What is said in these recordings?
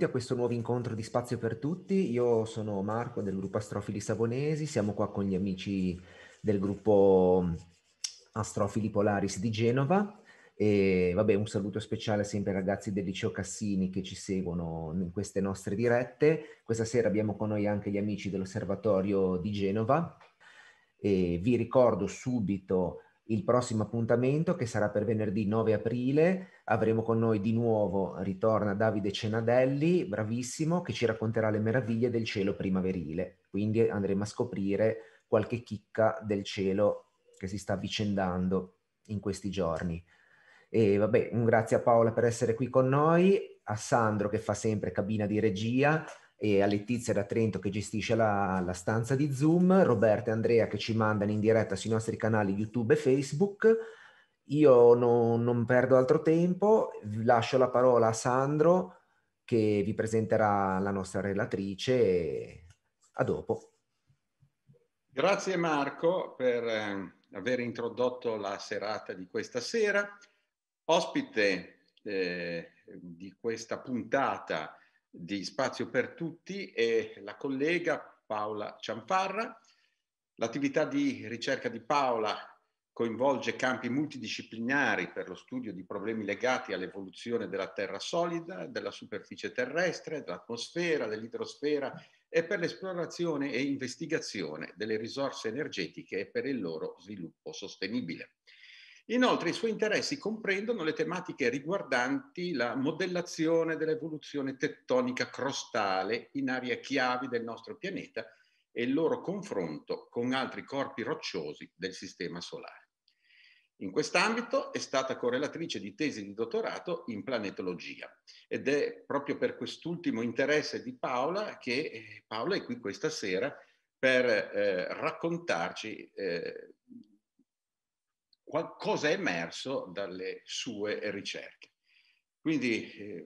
benvenuti a questo nuovo incontro di Spazio per Tutti. Io sono Marco del gruppo Astrofili Savonesi, siamo qua con gli amici del gruppo mm, Astrofili Polaris di Genova e vabbè, un saluto speciale sempre ai ragazzi del liceo Cassini che ci seguono in queste nostre dirette. Questa sera abbiamo con noi anche gli amici dell'Osservatorio di Genova. E vi ricordo subito il prossimo appuntamento che sarà per venerdì 9 aprile. Avremo con noi di nuovo, ritorna Davide Cenadelli, bravissimo, che ci racconterà le meraviglie del cielo primaverile. Quindi andremo a scoprire qualche chicca del cielo che si sta avvicendando in questi giorni. E vabbè, un grazie a Paola per essere qui con noi, a Sandro che fa sempre cabina di regia, e a Letizia da Trento che gestisce la, la stanza di Zoom, Roberta e Andrea che ci mandano in diretta sui nostri canali YouTube e Facebook. Io non, non perdo altro tempo, lascio la parola a Sandro che vi presenterà la nostra relatrice. E A dopo. Grazie Marco per eh, aver introdotto la serata di questa sera. Ospite eh, di questa puntata di Spazio per Tutti e la collega Paola Cianfarra. L'attività di ricerca di Paola coinvolge campi multidisciplinari per lo studio di problemi legati all'evoluzione della terra solida, della superficie terrestre, dell'atmosfera, dell'idrosfera e per l'esplorazione e investigazione delle risorse energetiche e per il loro sviluppo sostenibile. Inoltre i suoi interessi comprendono le tematiche riguardanti la modellazione dell'evoluzione tettonica crostale in aree chiavi del nostro pianeta e il loro confronto con altri corpi rocciosi del Sistema Solare. In quest'ambito è stata correlatrice di tesi di dottorato in planetologia ed è proprio per quest'ultimo interesse di Paola che eh, Paola è qui questa sera per eh, raccontarci eh, qualcosa è emerso dalle sue ricerche. Quindi eh,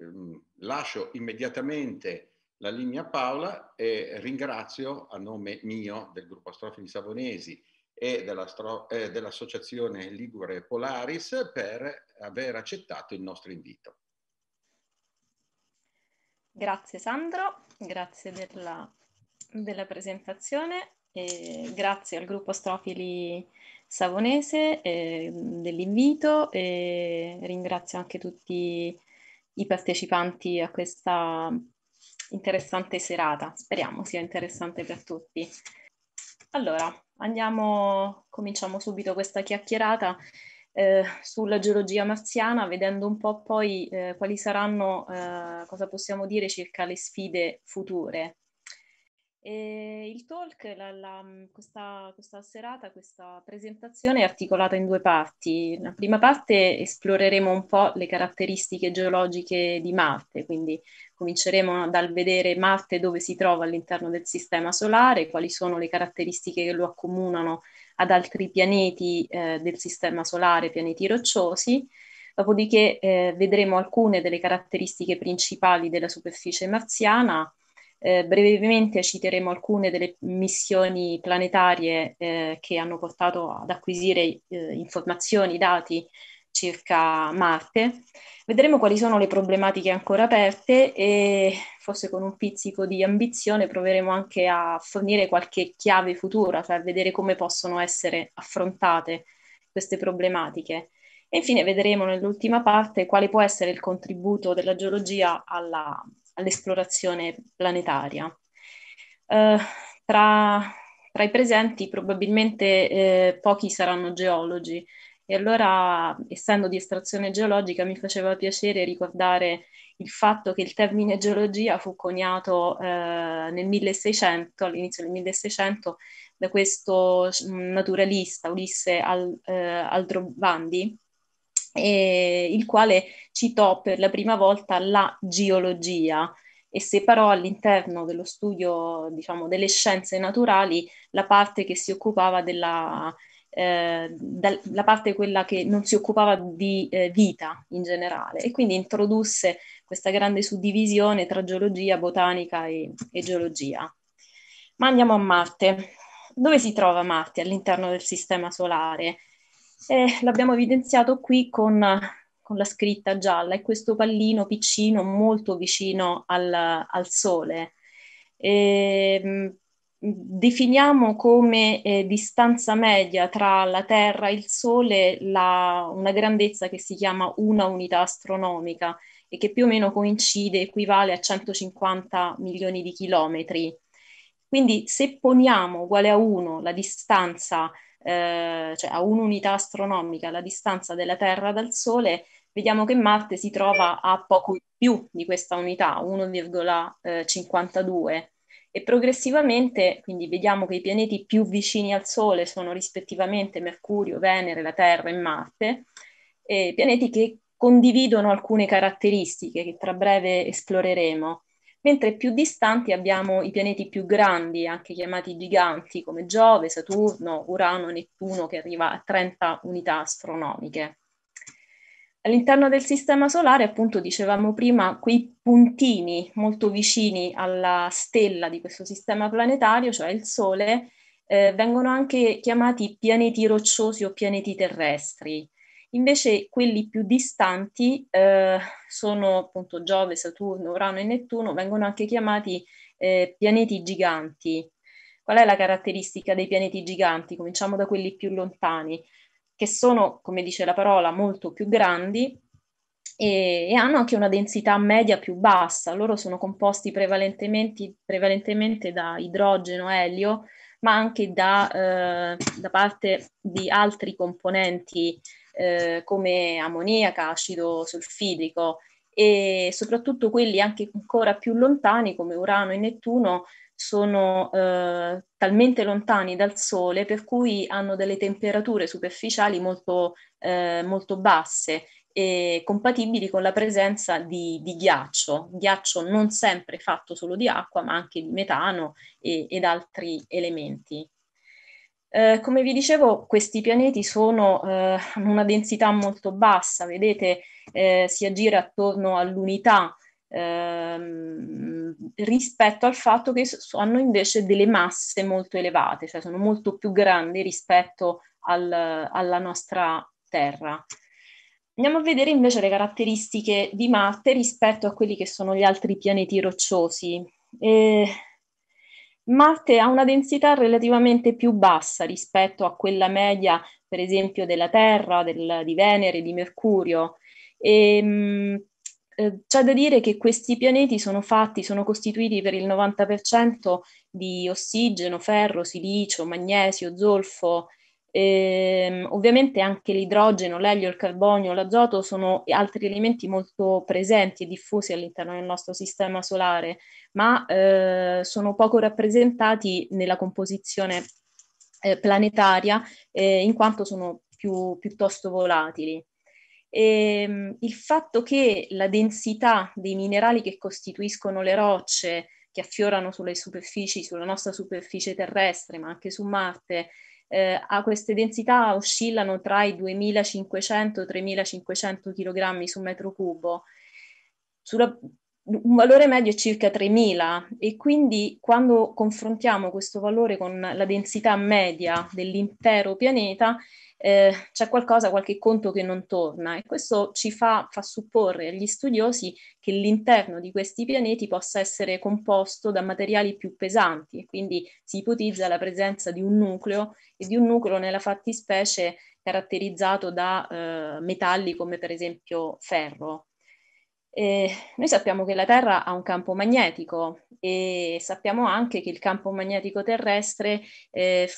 lascio immediatamente la linea a Paola e ringrazio a nome mio, del gruppo Astrofili Savonesi e dell'associazione eh, dell Ligure Polaris per aver accettato il nostro invito. Grazie Sandro, grazie della, della presentazione e grazie al gruppo Astrofili Savonese eh, dell'invito e ringrazio anche tutti i partecipanti a questa interessante serata. Speriamo sia interessante per tutti. Allora, andiamo, cominciamo subito questa chiacchierata eh, sulla geologia marziana, vedendo un po' poi eh, quali saranno, eh, cosa possiamo dire circa le sfide future e il talk, la, la, questa, questa serata, questa presentazione è articolata in due parti. Nella prima parte esploreremo un po' le caratteristiche geologiche di Marte, quindi cominceremo dal vedere Marte dove si trova all'interno del Sistema Solare, quali sono le caratteristiche che lo accomunano ad altri pianeti eh, del Sistema Solare, pianeti rocciosi. Dopodiché eh, vedremo alcune delle caratteristiche principali della superficie marziana, eh, brevemente citeremo alcune delle missioni planetarie eh, che hanno portato ad acquisire eh, informazioni, dati circa Marte. Vedremo quali sono le problematiche ancora aperte e forse con un pizzico di ambizione proveremo anche a fornire qualche chiave futura, cioè a vedere come possono essere affrontate queste problematiche. E infine vedremo nell'ultima parte quale può essere il contributo della geologia alla all'esplorazione planetaria. Eh, tra, tra, i presenti probabilmente eh, pochi saranno geologi e allora, essendo di estrazione geologica, mi faceva piacere ricordare il fatto che il termine geologia fu coniato eh, nel 1600, all'inizio del 1600, da questo mm, naturalista Ulisse Al, eh, Aldrobandi, eh, il quale citò per la prima volta la geologia e separò all'interno dello studio diciamo, delle scienze naturali la parte che si occupava della, eh, da, la parte quella che non si occupava di eh, vita in generale e quindi introdusse questa grande suddivisione tra geologia, botanica e, e geologia. Ma andiamo a Marte. Dove si trova Marte all'interno del Sistema Solare? Eh, l'abbiamo evidenziato qui con, con, la scritta gialla, è questo pallino piccino molto vicino al, al sole. Eh, definiamo come eh, distanza media tra la Terra e il Sole la, una grandezza che si chiama una unità astronomica e che più o meno coincide, equivale a 150 milioni di chilometri. Quindi se poniamo uguale a 1 la distanza eh, cioè a un'unità astronomica la distanza della Terra dal Sole, vediamo che Marte si trova a poco più di questa unità, 1,52. Eh, e progressivamente, quindi vediamo che i pianeti più vicini al Sole sono rispettivamente Mercurio, Venere, la Terra e Marte, e pianeti che condividono alcune caratteristiche che tra breve esploreremo mentre più distanti abbiamo i pianeti più grandi, anche chiamati giganti, come Giove, Saturno, Urano, Nettuno, che arriva a 30 unità astronomiche. All'interno del Sistema Solare, appunto, dicevamo prima, quei puntini molto vicini alla stella di questo sistema planetario, cioè il Sole, eh, vengono anche chiamati pianeti rocciosi o pianeti terrestri. Invece quelli più distanti eh, sono appunto Giove, Saturno, Urano e Nettuno, vengono anche chiamati eh, pianeti giganti. Qual è la caratteristica dei pianeti giganti? Cominciamo da quelli più lontani, che sono, come dice la parola, molto più grandi e, e hanno anche una densità media più bassa. Loro sono composti prevalentemente, prevalentemente da idrogeno, elio, ma anche da, eh, da parte di altri componenti eh, come ammoniaca, acido solfidrico e soprattutto quelli anche ancora più lontani come Urano e Nettuno sono eh, talmente lontani dal Sole per cui hanno delle temperature superficiali molto, eh, molto basse e compatibili con la presenza di, di, ghiaccio, ghiaccio non sempre fatto solo di acqua ma anche di metano e, ed altri elementi. Eh, come vi dicevo, questi pianeti sono eh, una densità molto bassa, vedete, eh, si aggira attorno all'unità ehm, rispetto al fatto che hanno invece delle masse molto elevate, cioè sono molto più grandi rispetto al, alla nostra Terra. Andiamo a vedere invece le caratteristiche di Marte rispetto a quelli che sono gli altri pianeti rocciosi. E eh, Marte ha una densità relativamente più bassa rispetto a quella media, per esempio, della Terra, del, di Venere, di Mercurio. E, ehm, mh, eh, c'è da dire che questi pianeti sono fatti, sono costituiti per il 90% di ossigeno, ferro, silicio, magnesio, zolfo. Ehm, ovviamente anche l'idrogeno, l'elio, il carbonio, l'azoto sono altri elementi molto presenti e diffusi all'interno del nostro sistema solare, ma eh, sono poco rappresentati nella composizione eh, planetaria eh, in quanto sono più, piuttosto volatili. E, ehm, il fatto che la densità dei minerali che costituiscono le rocce che affiorano sulle superfici, sulla nostra superficie terrestre, ma anche su Marte, eh, a queste densità oscillano tra i 2500 e i 3500 kg su metro cubo. Sulla un valore medio è circa 3.000 e quindi quando confrontiamo questo valore con la densità media dell'intero pianeta eh, c'è qualcosa, qualche conto che non torna e questo ci fa, fa supporre agli studiosi che l'interno di questi pianeti possa essere composto da materiali più pesanti e quindi si ipotizza la presenza di un nucleo e di un nucleo nella fattispecie caratterizzato da eh, metalli come per esempio ferro. Eh, noi sappiamo che la Terra ha un campo magnetico e sappiamo anche che il campo magnetico terrestre eh,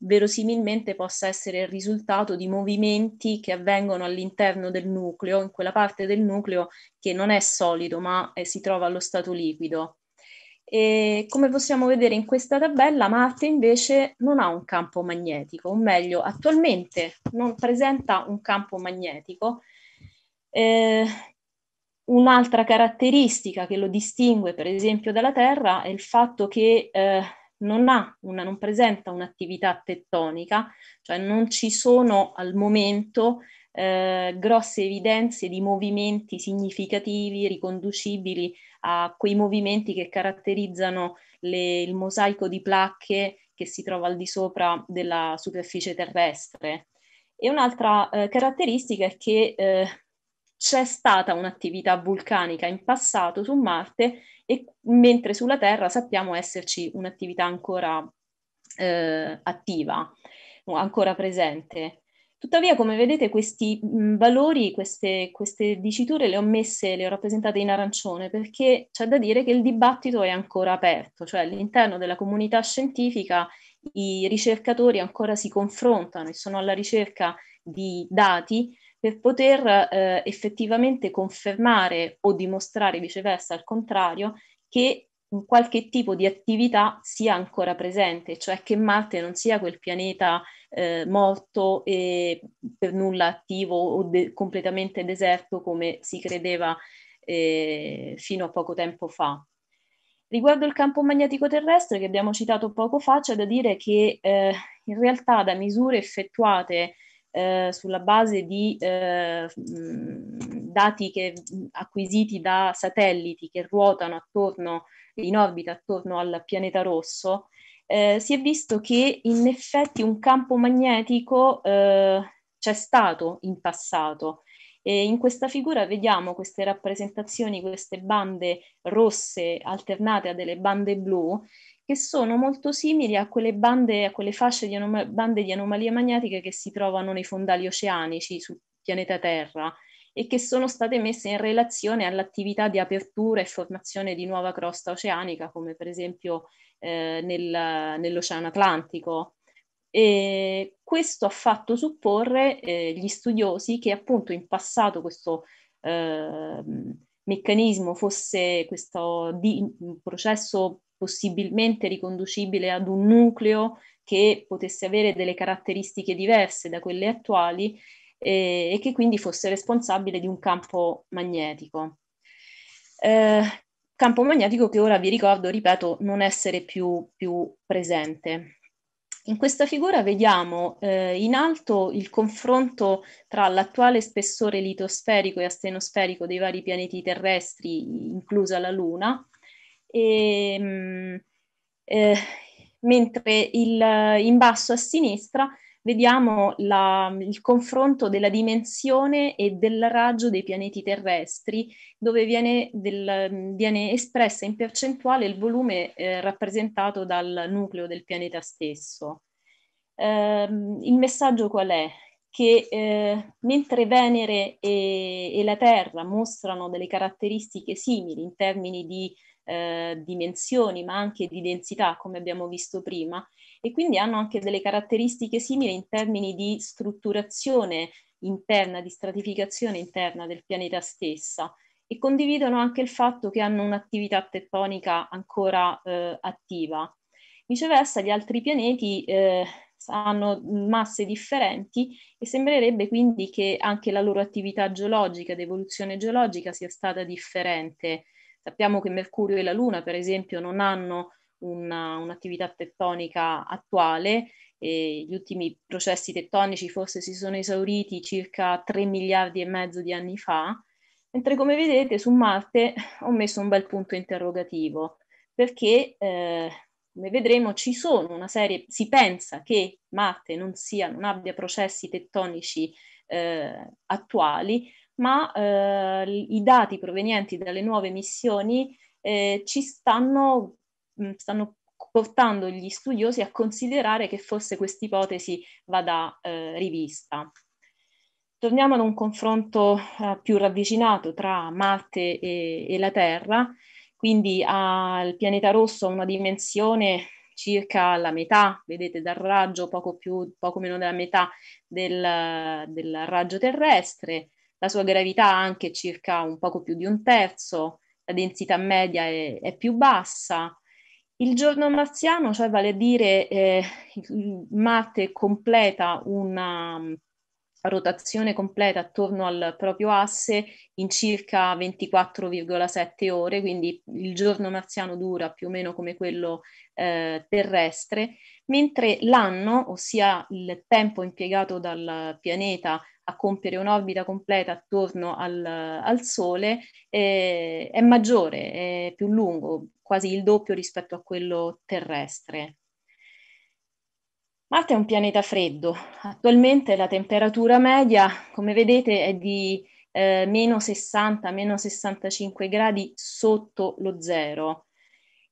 verosimilmente possa essere il risultato di movimenti che avvengono all'interno del nucleo, in quella parte del nucleo che non è solido ma eh, si trova allo stato liquido. E come possiamo vedere in questa tabella, Marte invece non ha un campo magnetico, o meglio, attualmente non presenta un campo magnetico, eh, Un'altra caratteristica che lo distingue, per esempio, dalla Terra è il fatto che eh, non, una, non, presenta un'attività tettonica, cioè non ci sono al momento eh, grosse evidenze di movimenti significativi riconducibili a quei movimenti che caratterizzano le, il mosaico di placche che si trova al di sopra della superficie terrestre. E un'altra eh, caratteristica è che eh, c'è stata un'attività vulcanica in passato su Marte e mentre sulla Terra sappiamo esserci un'attività ancora eh, attiva, ancora presente. Tuttavia, come vedete, questi mm, valori, queste, queste, diciture le ho messe, le ho rappresentate in arancione perché c'è da dire che il dibattito è ancora aperto, cioè all'interno della comunità scientifica i ricercatori ancora si confrontano e sono alla ricerca di dati per poter eh, effettivamente confermare o dimostrare viceversa al contrario che un qualche tipo di attività sia ancora presente, cioè che Marte non sia quel pianeta eh, morto e per nulla attivo o de- completamente deserto come si credeva eh, fino a poco tempo fa. Riguardo il campo magnetico terrestre che abbiamo citato poco fa, c'è da dire che eh, in realtà da misure effettuate eh, sulla base di eh, dati che, acquisiti da satelliti che ruotano attorno, in orbita attorno al pianeta rosso, eh, si è visto che in effetti un campo magnetico eh, c'è stato in passato. E in questa figura vediamo queste rappresentazioni, queste bande rosse alternate a delle bande blu che sono molto simili a quelle bande, a quelle fasce di, anoma- bande di anomalie magnetiche che si trovano nei fondali oceanici sul pianeta Terra e che sono state messe in relazione all'attività di apertura e formazione di nuova crosta oceanica, come per esempio eh, nel, nell'Oceano Atlantico. E questo ha fatto supporre eh, gli studiosi che appunto in passato questo eh, meccanismo fosse questo di, processo possibilmente riconducibile ad un nucleo che potesse avere delle caratteristiche diverse da quelle attuali eh, e che quindi fosse responsabile di un campo magnetico. Eh, campo magnetico che ora vi ricordo, ripeto, non essere più, più presente. In questa figura vediamo eh, in alto il confronto tra l'attuale spessore litosferico e astenosferico dei vari pianeti terrestri, inclusa la Luna, e, ehm, eh, mentre il, in basso a sinistra vediamo la, il confronto della dimensione e del raggio dei pianeti terrestri, dove viene, del, viene espressa in percentuale il volume eh, rappresentato dal nucleo del pianeta stesso. Eh, il messaggio qual è? Che eh, mentre Venere e, e la Terra mostrano delle caratteristiche simili in termini di eh, dimensioni, ma anche di densità, come abbiamo visto prima, e quindi hanno anche delle caratteristiche simili in termini di strutturazione interna, di stratificazione interna del pianeta stessa e condividono anche il fatto che hanno un'attività tettonica ancora eh, attiva. Viceversa, gli altri pianeti eh, hanno masse differenti e sembrerebbe quindi che anche la loro attività geologica ed evoluzione geologica sia stata differente Sappiamo che Mercurio e la Luna, per esempio, non hanno una, un'attività tettonica attuale. E gli ultimi processi tettonici forse si sono esauriti circa 3 miliardi e mezzo di anni fa, mentre come vedete su Marte ho messo un bel punto interrogativo, perché eh, come vedremo ci sono una serie, si pensa che Marte non, sia, non abbia processi tettonici eh, attuali, ma eh, i dati provenienti dalle nuove missioni eh, ci stanno, stanno, portando gli studiosi a considerare che forse questa ipotesi vada eh, rivista. Torniamo ad un confronto eh, più ravvicinato tra Marte e, e la Terra, quindi ha, il pianeta rosso ha una dimensione circa la metà, vedete dal raggio poco, più, poco meno della metà del, del raggio terrestre, la sua gravità anche circa un poco più di un terzo, la densità media è, è più bassa. Il giorno marziano, cioè vale a dire eh, Marte completa una mm, rotazione completa attorno al proprio asse in circa 24,7 ore, quindi il giorno marziano dura più o meno come quello eh, terrestre, mentre l'anno, ossia il tempo impiegato dal pianeta a compiere un'orbita completa attorno al, al Sole eh, è maggiore, è più lungo, quasi il doppio rispetto a quello terrestre. Marte è un pianeta freddo, attualmente la temperatura media, come vedete, è di eh, meno 60, meno 65 gradi sotto lo zero.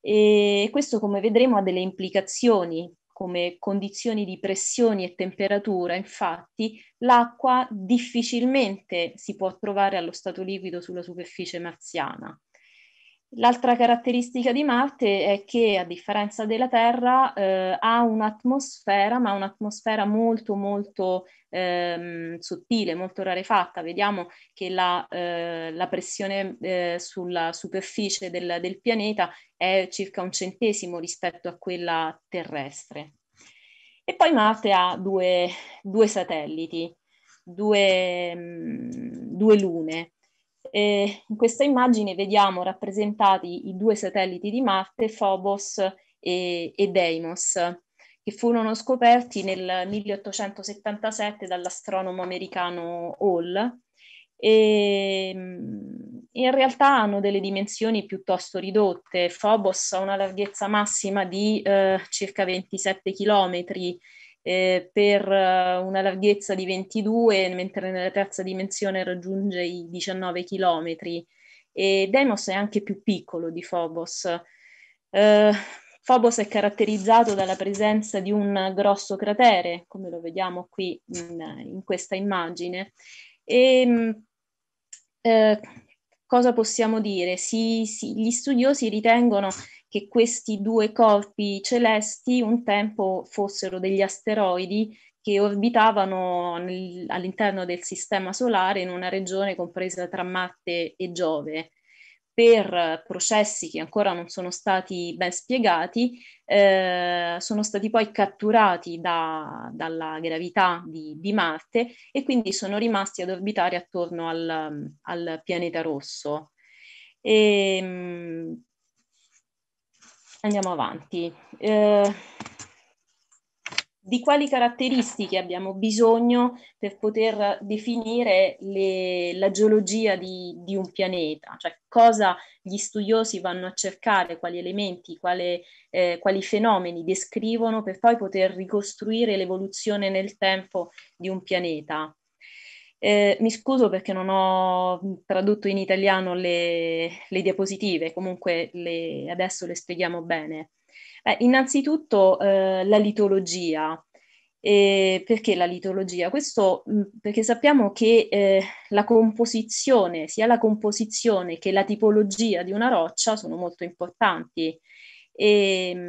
E questo, come vedremo, ha delle implicazioni come condizioni di pressioni e temperatura, infatti, l'acqua difficilmente si può trovare allo stato liquido sulla superficie marziana. L'altra caratteristica di Marte è che, a differenza della Terra, eh, ha un'atmosfera, ma un'atmosfera molto molto ehm, sottile, molto rarefatta. Vediamo che la, eh, la pressione eh, sulla superficie del, del pianeta è circa un centesimo rispetto a quella terrestre. E poi Marte ha due, due satelliti, due, mm, due lune. E in questa immagine vediamo rappresentati i due satelliti di Marte, Phobos e, e Deimos, che furono scoperti nel 1877 dall'astronomo americano Hall e ehm, in realtà hanno delle dimensioni piuttosto ridotte. Phobos ha una larghezza massima di eh, circa 27 km eh, per eh, una larghezza di 22, mentre nella terza dimensione raggiunge i 19 km. E Deimos è anche più piccolo di Phobos. Eh, Phobos è caratterizzato dalla presenza di un grosso cratere, come lo vediamo qui in, in questa immagine, e ehm, eh, cosa possiamo dire? Si, si, gli studiosi ritengono che questi due corpi celesti un tempo fossero degli asteroidi che orbitavano nel, all'interno del Sistema Solare in una regione compresa tra Marte e Giove per processi che ancora non sono stati ben spiegati, eh, sono stati poi catturati da, dalla gravità di, di, Marte e quindi sono rimasti ad orbitare attorno al, al pianeta rosso. E, ehm, andiamo avanti. Eh, di quali caratteristiche abbiamo bisogno per poter definire le, la geologia di, di, un pianeta, cioè cosa gli studiosi vanno a cercare, quali elementi, quale, eh, quali fenomeni descrivono per poi poter ricostruire l'evoluzione nel tempo di un pianeta. Eh, mi scuso perché non ho tradotto in italiano le, le diapositive, comunque le, adesso le spieghiamo bene. Eh, innanzitutto eh, la litologia. E perché la litologia? Questo mh, mm, perché sappiamo che eh, la composizione, sia la composizione che la tipologia di una roccia sono molto importanti. E, mh,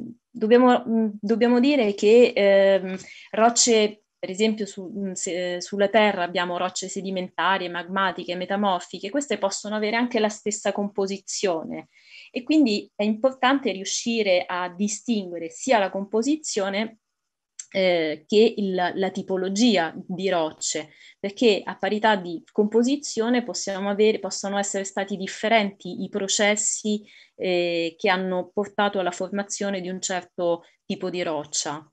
mm, dobbiamo, mh, mm, dobbiamo, dire che ehm, rocce per esempio su, se, eh, sulla Terra abbiamo rocce sedimentarie, magmatiche, metamorfiche, queste possono avere anche la stessa composizione e quindi è importante riuscire a distinguere sia la composizione eh, che il, la tipologia di rocce, perché a parità di composizione avere, possono essere stati differenti i processi eh, che hanno portato alla formazione di un certo tipo di roccia.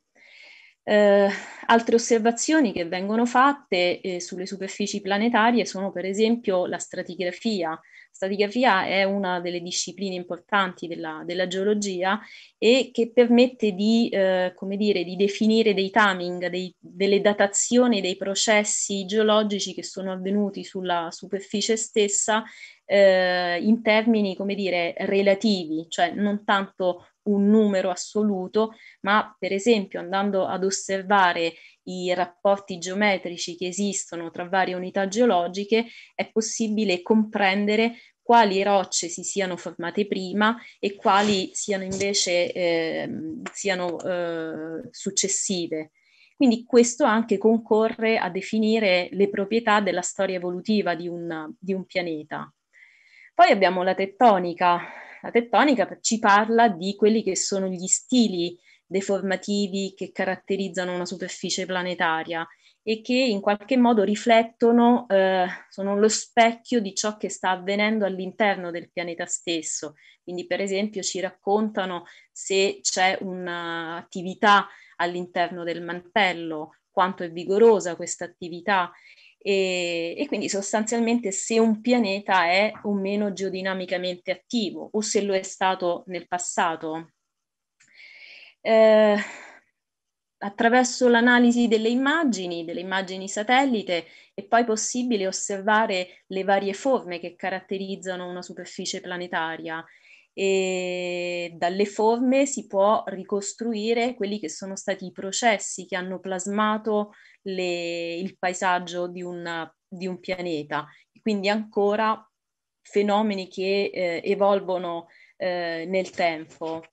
Eh, altre osservazioni che vengono fatte eh, sulle superfici planetarie sono per esempio la stratigrafia, Stratigrafia è una delle discipline importanti della, della geologia e che permette di, eh, dire, di definire dei timing, dei, delle datazioni dei processi geologici che sono avvenuti sulla superficie stessa eh, in termini, come dire, relativi, cioè non tanto un numero assoluto, ma per esempio andando ad osservare i rapporti geometrici che esistono tra varie unità geologiche, è possibile comprendere quali rocce si siano formate prima e quali siano invece eh, siano, eh, successive. Quindi questo anche concorre a definire le proprietà della storia evolutiva di un, di un pianeta. Poi abbiamo la tettonica, la tettonica ci parla di quelli che sono gli stili deformativi che caratterizzano una superficie planetaria e che in qualche modo riflettono, eh, sono lo specchio di ciò che sta avvenendo all'interno del pianeta stesso. Quindi per esempio ci raccontano se c'è un'attività all'interno del mantello, quanto è vigorosa questa attività e, e, quindi sostanzialmente se un pianeta è o meno geodinamicamente attivo o se lo è stato nel passato. Eh, attraverso l'analisi delle immagini, delle immagini satellite, è poi possibile osservare le varie forme che caratterizzano una superficie planetaria e dalle forme si può ricostruire quelli che sono stati i processi che hanno plasmato le, il paesaggio di, una, di, un pianeta. Quindi ancora fenomeni che eh, evolvono eh, nel tempo.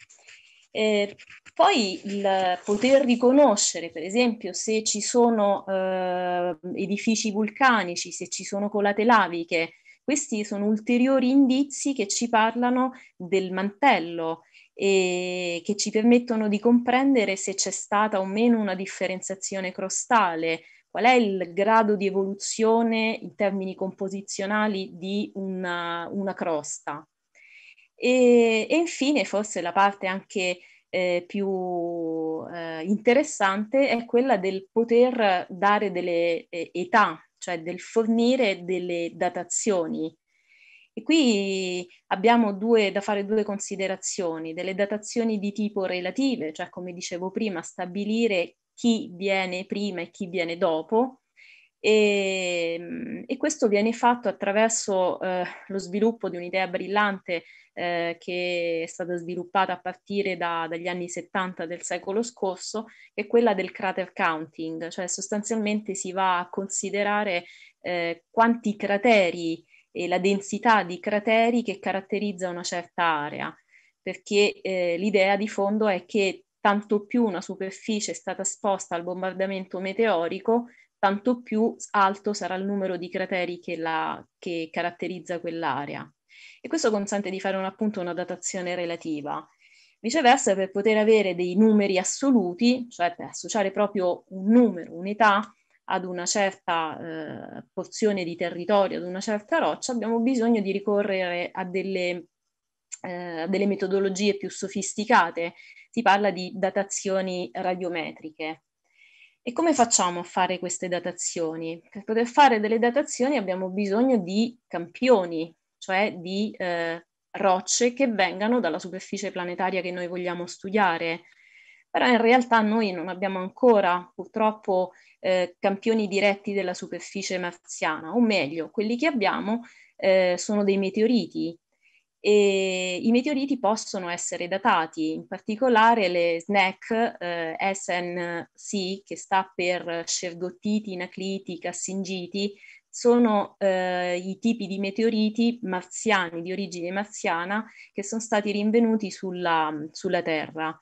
Eh, poi il poter riconoscere, per esempio, se ci sono eh, edifici vulcanici, se ci sono colate laviche, questi sono ulteriori indizi che ci parlano del mantello e che ci permettono di comprendere se c'è stata o meno una differenziazione crostale, qual è il grado di evoluzione in termini composizionali di una, una crosta. E, e, infine, forse la parte anche eh, più eh, interessante è quella del poter dare delle eh, età, cioè del fornire delle datazioni e qui abbiamo due, da fare due considerazioni, delle datazioni di tipo relative, cioè come dicevo prima, stabilire chi viene prima e chi viene dopo, e, ehm, e questo viene fatto attraverso eh, lo sviluppo di un'idea brillante eh, che è stata sviluppata a partire da, dagli anni 70 del secolo scorso, che è quella del crater counting, cioè sostanzialmente si va a considerare eh, quanti crateri e la densità di crateri che caratterizza una certa area, perché eh, l'idea di fondo è che tanto più una superficie è stata esposta al bombardamento meteorico, tanto più alto sarà il numero di crateri che, la, che caratterizza quell'area. E questo consente di fare un, appunto una datazione relativa. Viceversa, per poter avere dei numeri assoluti, cioè per associare proprio un numero, un'età, ad una certa eh, porzione di territorio, ad una certa roccia, abbiamo bisogno di ricorrere a delle, eh, delle metodologie più sofisticate. Si parla di datazioni radiometriche. E come facciamo a fare queste datazioni? Per poter fare delle datazioni abbiamo bisogno di campioni, cioè di eh, rocce che vengano dalla superficie planetaria che noi vogliamo studiare. Però in realtà noi non abbiamo ancora purtroppo eh, campioni diretti della superficie marziana, o meglio, quelli che abbiamo eh, sono dei meteoriti. E I meteoriti possono essere datati, in particolare le SNAC, eh, SNC, che sta per scergottiti, nacliti, cassingiti, sono eh, i tipi di meteoriti marziani, di origine marziana, che sono stati rinvenuti sulla, sulla Terra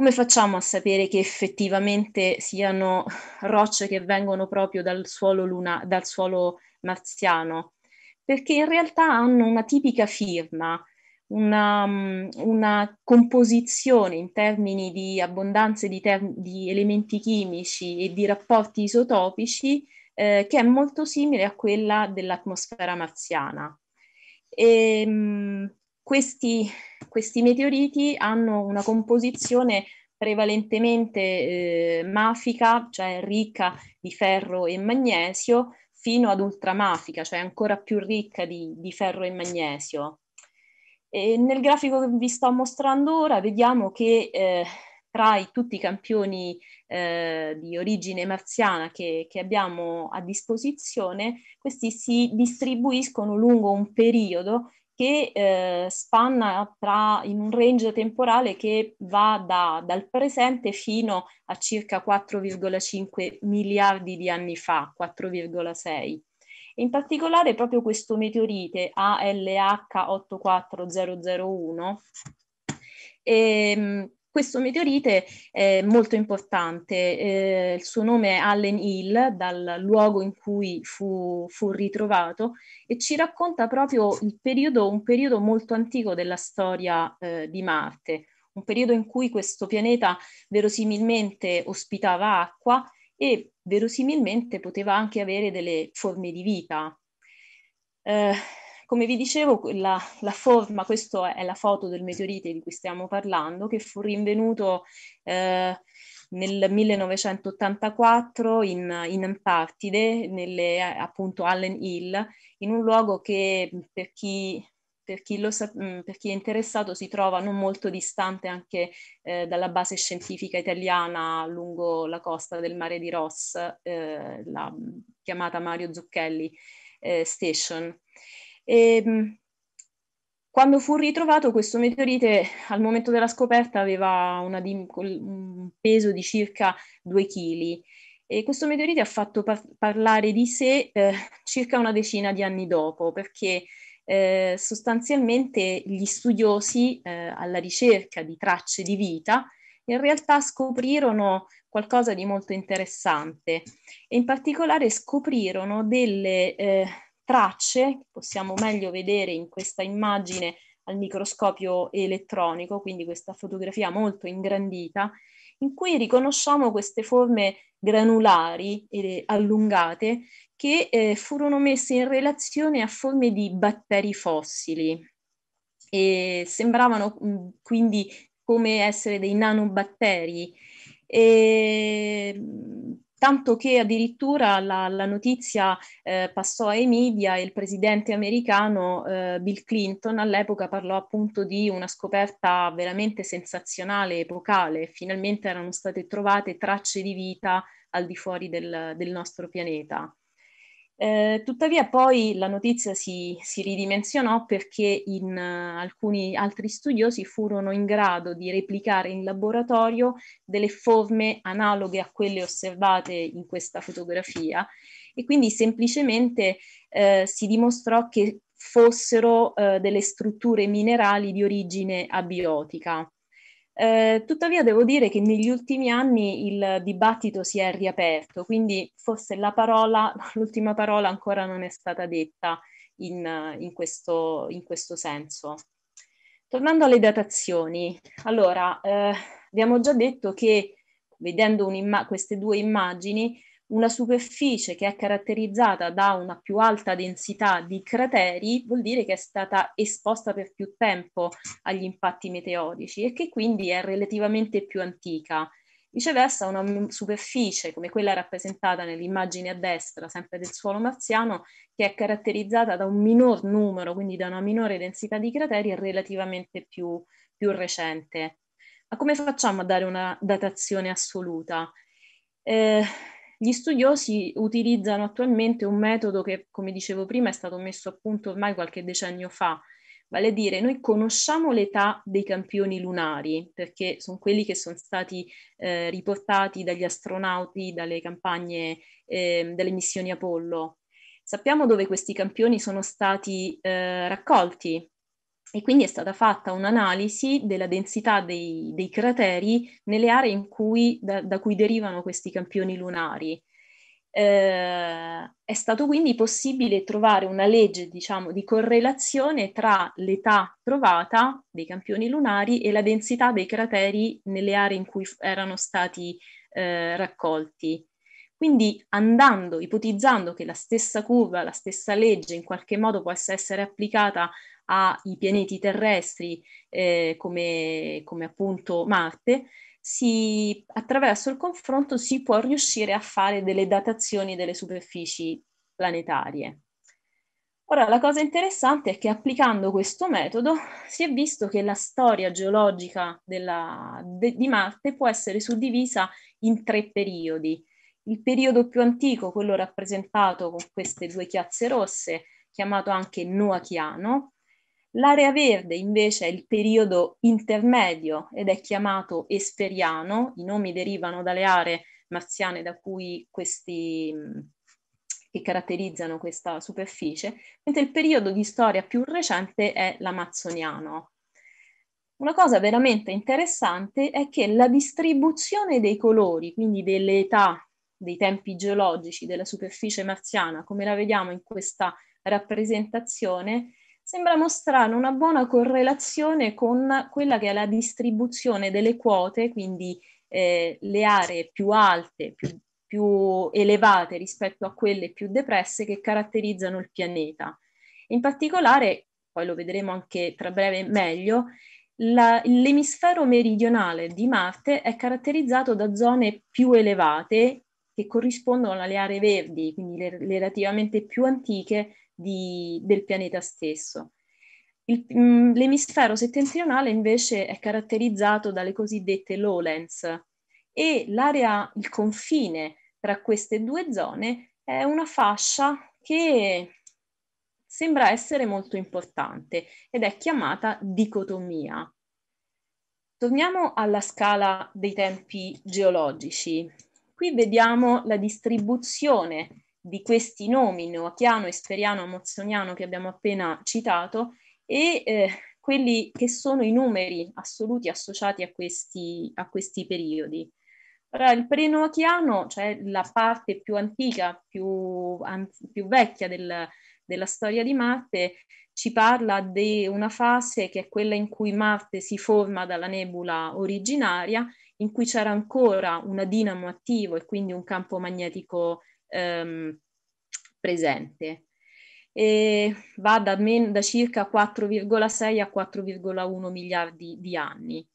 come facciamo a sapere che effettivamente siano rocce che vengono proprio dal suolo, luna, dal suolo marziano? Perché in realtà hanno una tipica firma, una, mm, una composizione in termini di abbondanze di, ter- di, elementi chimici e di rapporti isotopici eh, che è molto simile a quella dell'atmosfera marziana. E, ehm, questi, questi meteoriti hanno una composizione prevalentemente eh, mafica, cioè ricca di ferro e magnesio, fino ad ultramafica, cioè ancora più ricca di, di ferro e magnesio. E nel grafico che vi sto mostrando ora vediamo che eh, tra i, tutti i campioni eh, di origine marziana che, che, abbiamo a disposizione, questi si distribuiscono lungo un periodo che eh, spanna tra, in un range temporale che va da, dal presente fino a circa 4,5 miliardi di anni fa, 4,6. In particolare proprio questo meteorite ALH84001 ehm, questo meteorite è molto importante, eh, il suo nome è Allen Hill, dal luogo in cui fu, fu ritrovato, e ci racconta proprio periodo, un periodo molto antico della storia eh, di Marte, un periodo in cui questo pianeta verosimilmente ospitava acqua e verosimilmente poteva anche avere delle forme di vita. Eh, come vi dicevo, la, la forma, questa è la foto del meteorite di cui stiamo parlando, che fu rinvenuto eh, nel 1984 in, in Antartide, nelle, appunto Allen Hill, in un luogo che per chi per chi, lo, mm, per chi, è interessato si trova non molto distante anche eh, dalla base scientifica italiana lungo la costa del mare di Ross, eh, la, chiamata Mario Zucchelli eh, Station. E, ehm, quando fu ritrovato questo meteorite al momento della scoperta aveva dim- un peso di circa 2 kg e questo meteorite ha fatto par- parlare di sé eh, circa una decina di anni dopo perché eh, sostanzialmente gli studiosi eh, alla ricerca di tracce di vita in realtà scoprirono qualcosa di molto interessante e in particolare scoprirono delle eh, tracce, possiamo meglio vedere in questa immagine al microscopio elettronico, quindi questa fotografia molto ingrandita, in cui riconosciamo queste forme granulari e allungate che eh, furono messe in relazione a forme di batteri fossili e sembravano mm, quindi come essere dei nanobatteri. E tanto che addirittura la, la notizia eh, passò ai media e il presidente americano eh, Bill Clinton all'epoca parlò appunto di una scoperta veramente sensazionale, epocale, finalmente erano state trovate tracce di vita al di fuori del, del nostro pianeta. Eh, tuttavia poi la notizia si, si ridimensionò perché in, uh, alcuni altri studiosi furono in grado di replicare in laboratorio delle forme analoghe a quelle osservate in questa fotografia e quindi semplicemente eh, si dimostrò che fossero eh, delle strutture minerali di origine abiotica. Eh, tuttavia devo dire che negli ultimi anni il dibattito si è riaperto, quindi forse la parola, l'ultima parola ancora non è stata detta in, in, questo, in questo, senso. Tornando alle datazioni, allora eh, abbiamo già detto che vedendo queste due immagini una superficie che è caratterizzata da una più alta densità di crateri vuol dire che è stata esposta per più tempo agli impatti meteorici e che quindi è relativamente più antica. Viceversa, una superficie come quella rappresentata nell'immagine a destra, sempre del suolo marziano, che è caratterizzata da un minor numero, quindi da una minore densità di crateri, è relativamente più, più recente. Ma come facciamo a dare una datazione assoluta? Eh, gli studiosi utilizzano attualmente un metodo che, come dicevo prima, è stato messo a punto ormai qualche decennio fa, vale a dire noi conosciamo l'età dei campioni lunari, perché sono quelli che sono stati eh, riportati dagli astronauti dalle campagne eh, delle missioni Apollo. Sappiamo dove questi campioni sono stati eh, raccolti, e quindi è stata fatta un'analisi della densità dei, dei crateri nelle aree cui, da, da, cui derivano questi campioni lunari. Eh, è stato quindi possibile trovare una legge diciamo, di correlazione tra l'età trovata dei campioni lunari e la densità dei crateri nelle aree in cui erano stati eh, raccolti. Quindi andando, ipotizzando che la stessa curva, la stessa legge in qualche modo possa essere applicata ai pianeti terrestri eh, come, come appunto Marte, si, attraverso il confronto si può riuscire a fare delle datazioni delle superfici planetarie. Ora, la cosa interessante è che applicando questo metodo si è visto che la storia geologica della, de, di Marte può essere suddivisa in tre periodi. Il periodo più antico, quello rappresentato con queste due chiazze rosse, chiamato anche Noachiano, L'area verde invece è il periodo intermedio ed è chiamato esperiano, i nomi derivano dalle aree marziane da cui questi che caratterizzano questa superficie, mentre il periodo di storia più recente è l'amazzoniano. Una cosa veramente interessante è che la distribuzione dei colori, quindi delle età, dei tempi geologici della superficie marziana, come la vediamo in questa rappresentazione, sembra mostrare una buona correlazione con quella che è la distribuzione delle quote, quindi eh, le aree più alte, più, più elevate rispetto a quelle più depresse che caratterizzano il pianeta. In particolare, poi lo vedremo anche tra breve meglio, la, l'emisfero meridionale di Marte è caratterizzato da zone più elevate che corrispondono alle aree verdi, quindi le, relativamente più antiche di, del pianeta stesso. Il, mh, mm, l'emisfero settentrionale invece è caratterizzato dalle cosiddette lowlands e l'area, il confine tra queste due zone è una fascia che sembra essere molto importante ed è chiamata dicotomia. Torniamo alla scala dei tempi geologici. Qui vediamo la distribuzione di questi nomi, noachiano, esperiano, mozzoniano che abbiamo appena citato, e eh, quelli che sono i numeri assoluti associati a questi, a questi periodi. Allora, il pre-Noachiano, cioè la parte più antica, più, an- più vecchia del, della storia di Marte, ci parla di una fase che è quella in cui Marte si forma dalla nebula originaria, in cui c'era ancora una dinamo attivo e quindi un campo magnetico ehm, presente. E va da, men- da circa 4,6 a 4,1 miliardi di anni.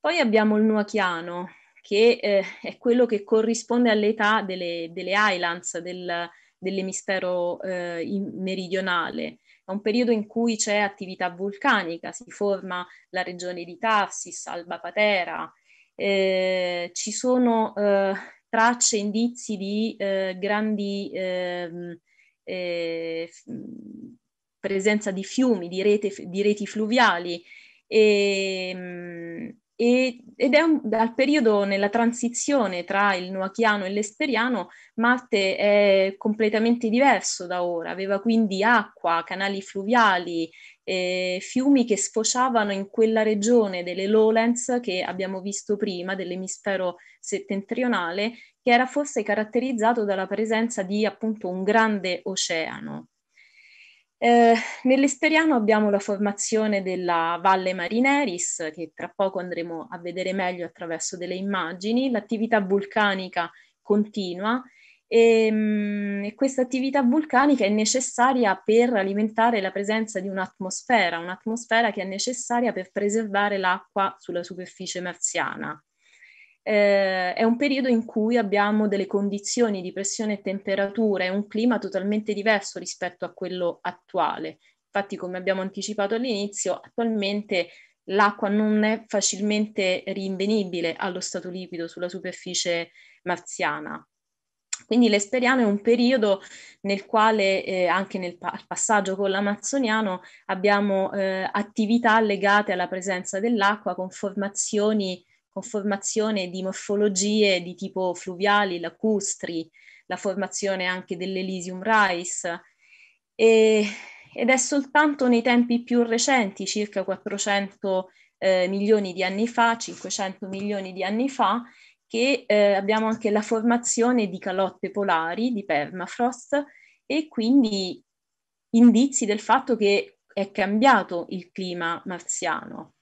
Poi abbiamo il Noachiano, che eh, è quello che corrisponde all'età delle, delle Highlands del, dell'emisfero eh, in- meridionale. È un periodo in cui c'è attività vulcanica, si forma la regione di Tarsis, Alba Patera, eh, ci sono eh, tracce, indizi di eh, grandi ehm, eh, presenza di fiumi, di, rete, di reti fluviali. E, ehm, e, ed è un, dal periodo nella transizione tra il noachiano e l'esperiano, Marte è completamente diverso da ora, aveva quindi acqua, canali fluviali, eh, fiumi che sfociavano in quella regione delle lowlands che abbiamo visto prima, dell'emisfero settentrionale, che era forse caratterizzato dalla presenza di appunto un grande oceano. Eh, nell'Esperiano abbiamo la formazione della Valle Marineris, che tra poco andremo a vedere meglio attraverso delle immagini, l'attività vulcanica continua e, ehm, e questa attività vulcanica è necessaria per alimentare la presenza di un'atmosfera, un'atmosfera che è necessaria per preservare l'acqua sulla superficie marziana. Eh, è un periodo in cui abbiamo delle condizioni di pressione e temperatura e un clima totalmente diverso rispetto a quello attuale. Infatti, come abbiamo anticipato all'inizio, attualmente l'acqua non è facilmente rinvenibile allo stato liquido sulla superficie marziana. Quindi l'Esperiano è un periodo nel quale, eh, anche nel pa- passaggio con l'Amazzoniano, abbiamo eh, attività legate alla presenza dell'acqua con formazioni, con formazione di morfologie di tipo fluviali, lacustri, la formazione anche dell'Elysium Rice. E, ed è soltanto nei tempi più recenti, circa 400 eh, milioni di anni fa, 500 milioni di anni fa, che eh, abbiamo anche la formazione di calotte polari, di permafrost, e quindi indizi del fatto che è cambiato il clima marziano.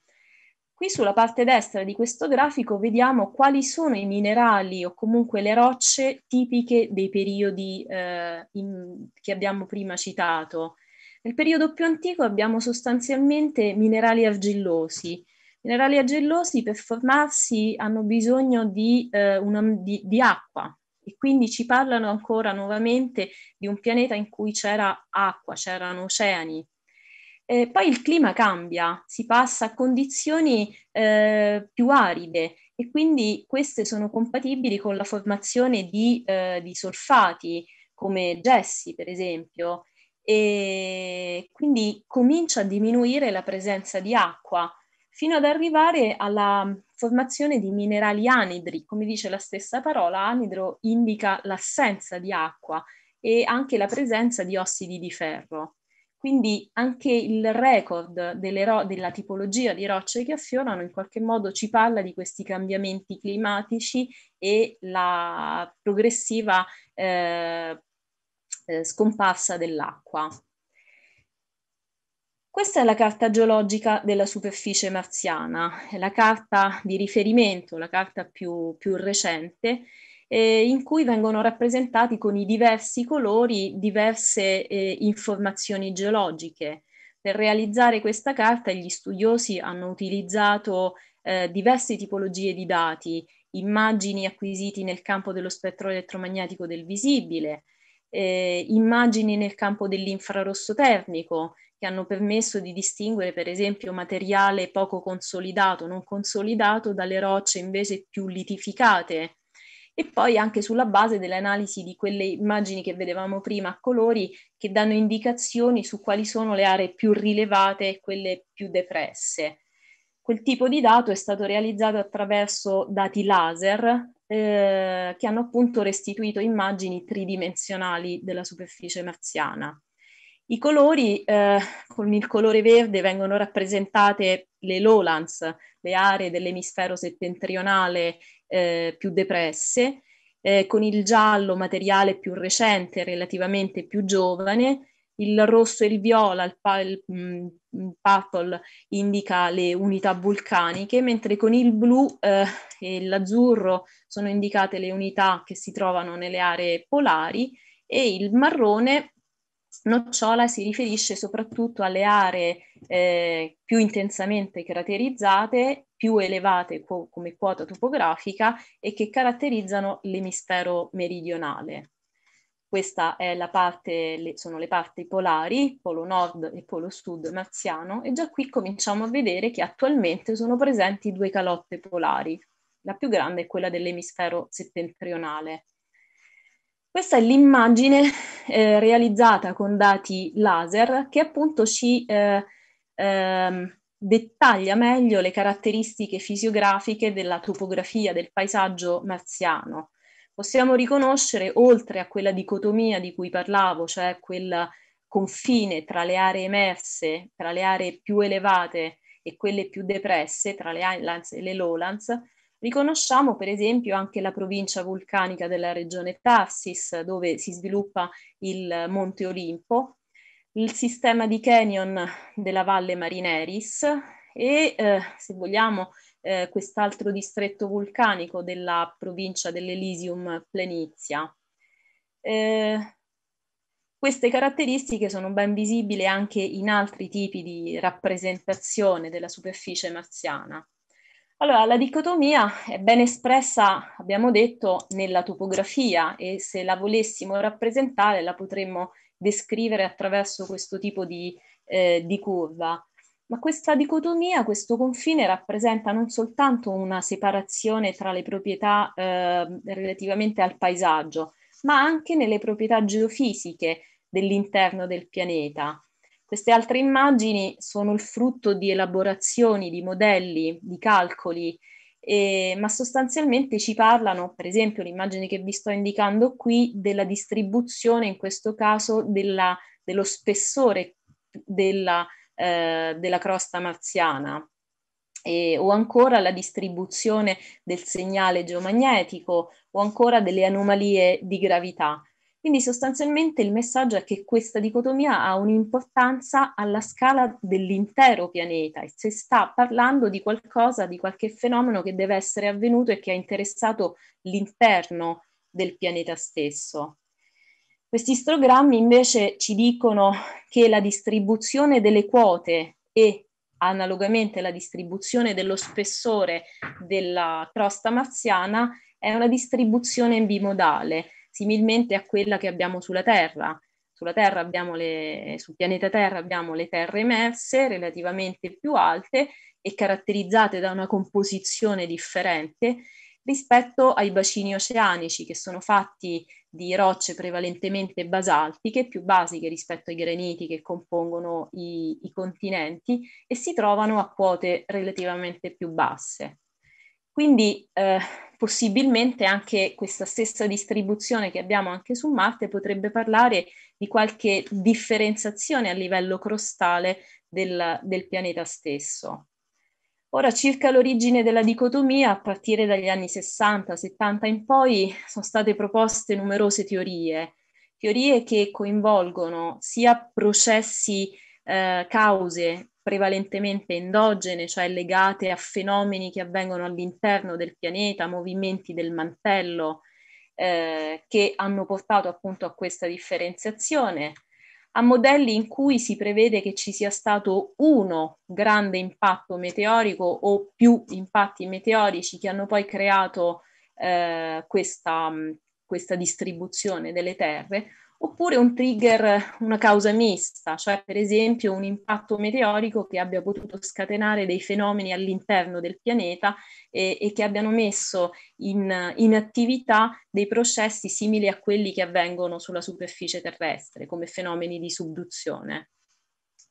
Qui sulla parte destra di questo grafico vediamo quali sono i minerali o comunque le rocce tipiche dei periodi eh, in, che abbiamo prima citato. Nel periodo più antico abbiamo sostanzialmente minerali argillosi, minerali agellosi per formarsi hanno bisogno di, eh, una, di, di acqua e quindi ci parlano ancora nuovamente di un pianeta in cui c'era acqua, c'erano oceani, eh, poi il clima cambia, si passa a condizioni eh, più aride e quindi queste sono compatibili con la formazione di, eh, di solfati come gessi per esempio e quindi comincia a diminuire la presenza di acqua fino ad arrivare alla formazione di minerali anidri. Come dice la stessa parola, anidro indica l'assenza di acqua e anche la presenza di ossidi di ferro. Quindi anche il record ro- della tipologia di rocce che affiorano in qualche modo ci parla di questi cambiamenti climatici e la progressiva eh, eh scomparsa dell'acqua. Questa è la carta geologica della superficie marziana, è la carta di riferimento, la carta più, più recente, eh, in cui vengono rappresentati con i diversi colori diverse eh, informazioni geologiche. Per realizzare questa carta gli studiosi hanno utilizzato eh, diverse tipologie di dati, immagini acquisiti nel campo dello spettro elettromagnetico del visibile, eh, immagini nel campo dell'infrarosso termico, che hanno permesso di distinguere per esempio materiale poco consolidato, non consolidato, dalle rocce invece più litificate. E poi anche sulla base delle analisi di quelle immagini che vedevamo prima a colori che danno indicazioni su quali sono le aree più rilevate e quelle più depresse. Quel tipo di dato è stato realizzato attraverso dati laser eh, che hanno appunto restituito immagini tridimensionali della superficie marziana. I colori, eh, con il colore verde vengono rappresentate le lowlands, le aree dell'emisfero settentrionale eh, più depresse, eh, con il giallo materiale più recente, relativamente più giovane, il rosso e il viola, il, pa- il, mm, il purple indica le unità vulcaniche, mentre con il blu eh, e l'azzurro sono indicate le unità che si trovano nelle aree polari e il marrone nocciola si riferisce soprattutto alle aree eh, più intensamente caratterizzate, più elevate co- come quota topografica e che caratterizzano l'emisfero meridionale. Questa è la parte, le, sono le parti polari, polo nord e polo sud marziano, e già qui cominciamo a vedere che attualmente sono presenti due calotte polari. La più grande è quella dell'emisfero settentrionale, questa è l'immagine eh, realizzata con dati laser che appunto ci eh, eh, dettaglia meglio le caratteristiche fisiografiche della topografia del paesaggio marziano. Possiamo riconoscere, oltre a quella dicotomia di cui parlavo, cioè quel confine tra le aree emerse, tra le aree più elevate e quelle più depresse, tra le highlands e le lowlands, Riconosciamo per esempio anche la provincia vulcanica della regione Tarsis, dove si sviluppa il Monte Olimpo, il sistema di canyon della Valle Marineris e, eh, se vogliamo, eh, quest'altro distretto vulcanico della provincia dell'Elysium Plenizia. Eh, queste caratteristiche sono ben visibili anche in altri tipi di rappresentazione della superficie marziana. Allora, la dicotomia è ben espressa, abbiamo detto, nella topografia e se la volessimo rappresentare la potremmo descrivere attraverso questo tipo di, eh, di curva. Ma questa dicotomia, questo confine rappresenta non soltanto una separazione tra le proprietà eh, relativamente al paesaggio, ma anche nelle proprietà geofisiche dell'interno del pianeta. Queste altre immagini sono il frutto di elaborazioni, di modelli, di calcoli, eh, ma sostanzialmente ci parlano, per esempio l'immagine che vi sto indicando qui, della distribuzione, in questo caso della, dello spessore della, eh, della crosta marziana. E, o ancora la distribuzione del segnale geomagnetico o ancora delle anomalie di gravità. Quindi sostanzialmente il messaggio è che questa dicotomia ha un'importanza alla scala dell'intero pianeta e se sta parlando di qualcosa, di qualche fenomeno che deve essere avvenuto e che ha interessato l'interno del pianeta stesso. Questi histogrammi invece ci dicono che la distribuzione delle quote e analogamente la distribuzione dello spessore della crosta marziana è una distribuzione bimodale, similmente a quella che abbiamo sulla Terra. Sulla Terra abbiamo le, sul pianeta Terra abbiamo le terre emerse relativamente più alte e caratterizzate da una composizione differente rispetto ai bacini oceanici che sono fatti di rocce prevalentemente basaltiche, più basiche rispetto ai graniti che compongono i, i continenti e si trovano a quote relativamente più basse. Quindi eh, possibilmente anche questa stessa distribuzione che abbiamo anche su Marte potrebbe parlare di qualche differenziazione a livello crostale del, del pianeta stesso. Ora, circa l'origine della dicotomia, a partire dagli anni 60-70 in poi, sono state proposte numerose teorie, teorie che coinvolgono sia processi, eh, cause prevalentemente endogene, cioè legate a fenomeni che avvengono all'interno del pianeta, movimenti del mantello, eh, che hanno portato appunto a questa differenziazione, a modelli in cui si prevede che ci sia stato uno grande impatto meteorico o più impatti meteorici che hanno poi creato eh, questa, questa distribuzione delle terre, oppure un trigger, una causa mista, cioè per esempio un impatto meteorico che abbia potuto scatenare dei fenomeni all'interno del pianeta e, e che abbiano messo in, in, attività dei processi simili a quelli che avvengono sulla superficie terrestre, come fenomeni di subduzione.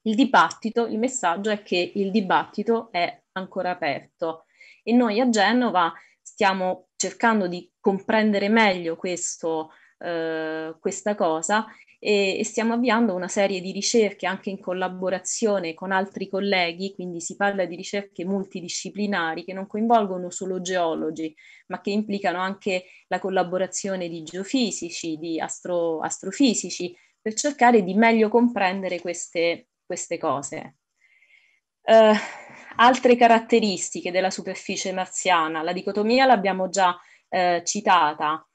Il dibattito, il messaggio è che il dibattito è ancora aperto e noi a Genova stiamo cercando di comprendere meglio questo eh, questa cosa e, e, stiamo avviando una serie di ricerche anche in collaborazione con altri colleghi, quindi si parla di ricerche multidisciplinari che non coinvolgono solo geologi, ma che implicano anche la collaborazione di geofisici, di astro, astrofisici, per cercare di meglio comprendere queste, queste cose. Uh, altre caratteristiche della superficie marziana, la dicotomia l'abbiamo già eh, citata,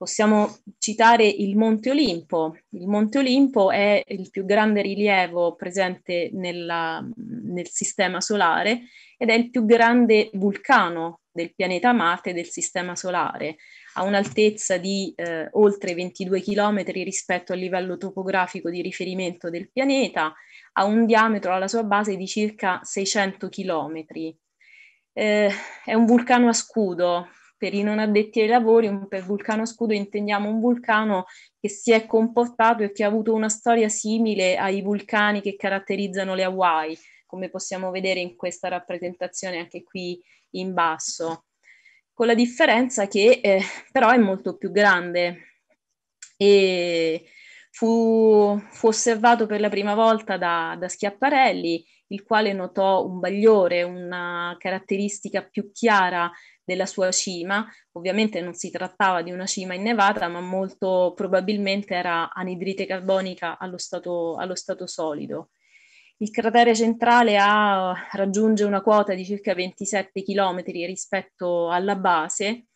Possiamo citare il Monte Olimpo. Il Monte Olimpo è il più grande rilievo presente nella, nel sistema solare ed è il più grande vulcano del pianeta Marte e del sistema solare. Ha un'altezza di eh, oltre 22 km rispetto al livello topografico di riferimento del pianeta, ha un diametro alla sua base di circa 600 km. Eh, è un vulcano a scudo, per i non addetti ai lavori, un, per vulcano scudo intendiamo un vulcano che si è comportato e che ha avuto una storia simile ai vulcani che caratterizzano le Hawaii, come possiamo vedere in questa rappresentazione anche qui in basso, con la differenza che eh, però è molto più grande. E Fu, fu, osservato per la prima volta da, da, Schiaparelli, il quale notò un bagliore, una caratteristica più chiara della sua cima. Ovviamente non si trattava di una cima innevata, ma molto probabilmente era anidrite carbonica allo stato, allo stato solido. Il cratere centrale ha, raggiunge una quota di circa 27 km rispetto alla base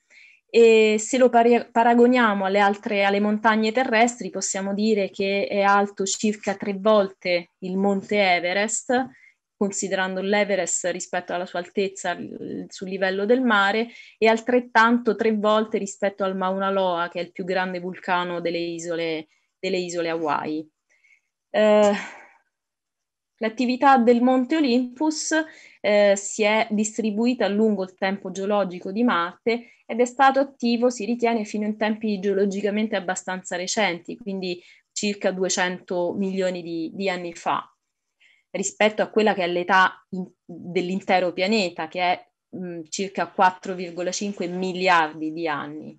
e se lo pari- paragoniamo alle altre alle montagne terrestri possiamo dire che è alto circa tre volte il monte Everest considerando l'Everest rispetto alla sua altezza sul livello del mare e altrettanto tre volte rispetto al Mauna Loa, che è il più grande vulcano delle isole, delle isole Hawaii. Eh, l'attività del Monte Olympus eh, si è distribuita lungo il tempo geologico di Marte ed è stato attivo, si ritiene, fino in tempi geologicamente abbastanza recenti, quindi circa 200 milioni di, di anni fa rispetto a quella che è l'età in, dell'intero pianeta, che è mh, circa 4,5 miliardi di anni.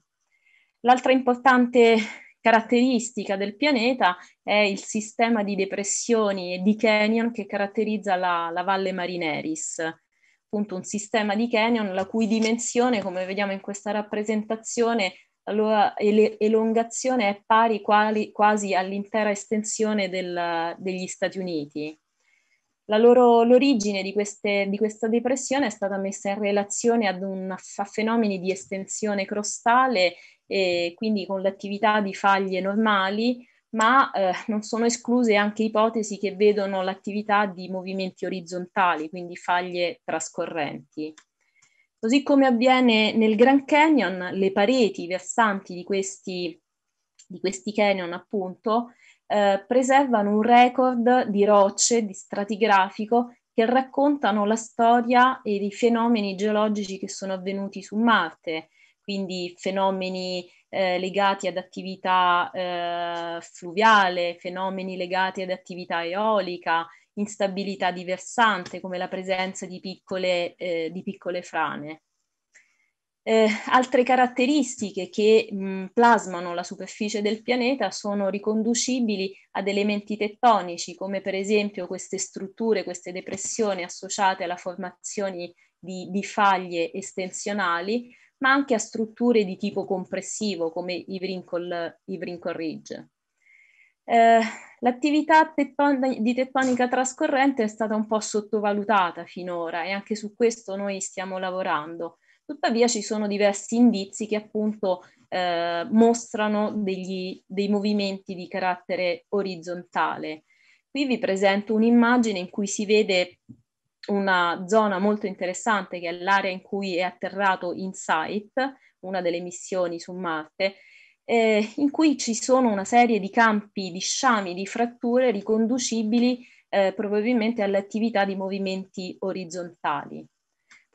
L'altra importante caratteristica del pianeta è il sistema di depressioni e di canyon che caratterizza la, la valle Marineris, appunto un sistema di canyon la cui dimensione, come vediamo in questa rappresentazione, la loro elongazione è pari quali, quasi all'intera estensione del, degli Stati Uniti. La loro, l'origine di, queste, di, questa depressione è stata messa in relazione ad un, a fenomeni di estensione crostale, e quindi con l'attività di faglie normali, ma eh, non sono escluse anche ipotesi che vedono l'attività di movimenti orizzontali, quindi faglie trascorrenti. Così come avviene nel Grand Canyon, le pareti, i versanti di questi, di questi canyon appunto, eh, preservano un record di rocce, di stratigrafico, che raccontano la storia e i fenomeni geologici che sono avvenuti su Marte, quindi fenomeni eh, legati ad attività eh, fluviale, fenomeni legati ad attività eolica, instabilità di versante come la presenza di piccole, eh, di piccole frane. Eh, altre caratteristiche che mh, plasmano la superficie del pianeta sono riconducibili ad elementi tettonici, come per esempio queste strutture, queste depressioni associate alla formazione di, di faglie estensionali, ma anche a strutture di tipo compressivo, come i Wrinkle, i wrinkle Ridge. Eh, l'attività tetton- di tettonica trascorrente è stata un po' sottovalutata finora e anche su questo noi stiamo lavorando Tuttavia ci sono diversi indizi che appunto eh, mostrano degli, dei movimenti di carattere orizzontale. Qui vi presento un'immagine in cui si vede una zona molto interessante che è l'area in cui è atterrato Insight, una delle missioni su Marte, eh, in cui ci sono una serie di campi, di sciami, di fratture riconducibili eh, probabilmente all'attività di movimenti orizzontali.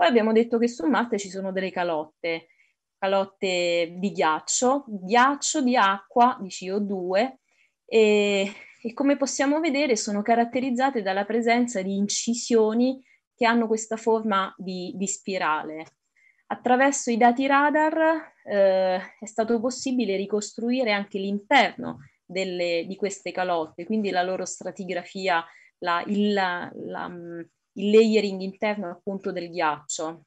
Poi abbiamo detto che su Marte ci sono delle calotte, calotte di ghiaccio, ghiaccio, di acqua, di CO2 e, e come possiamo vedere sono caratterizzate dalla presenza di incisioni che hanno questa forma di, di spirale. Attraverso i dati radar eh, è stato possibile ricostruire anche l'interno delle, di queste calotte, quindi la loro stratigrafia, la, il, la, la, mm, il layering interno appunto del ghiaccio.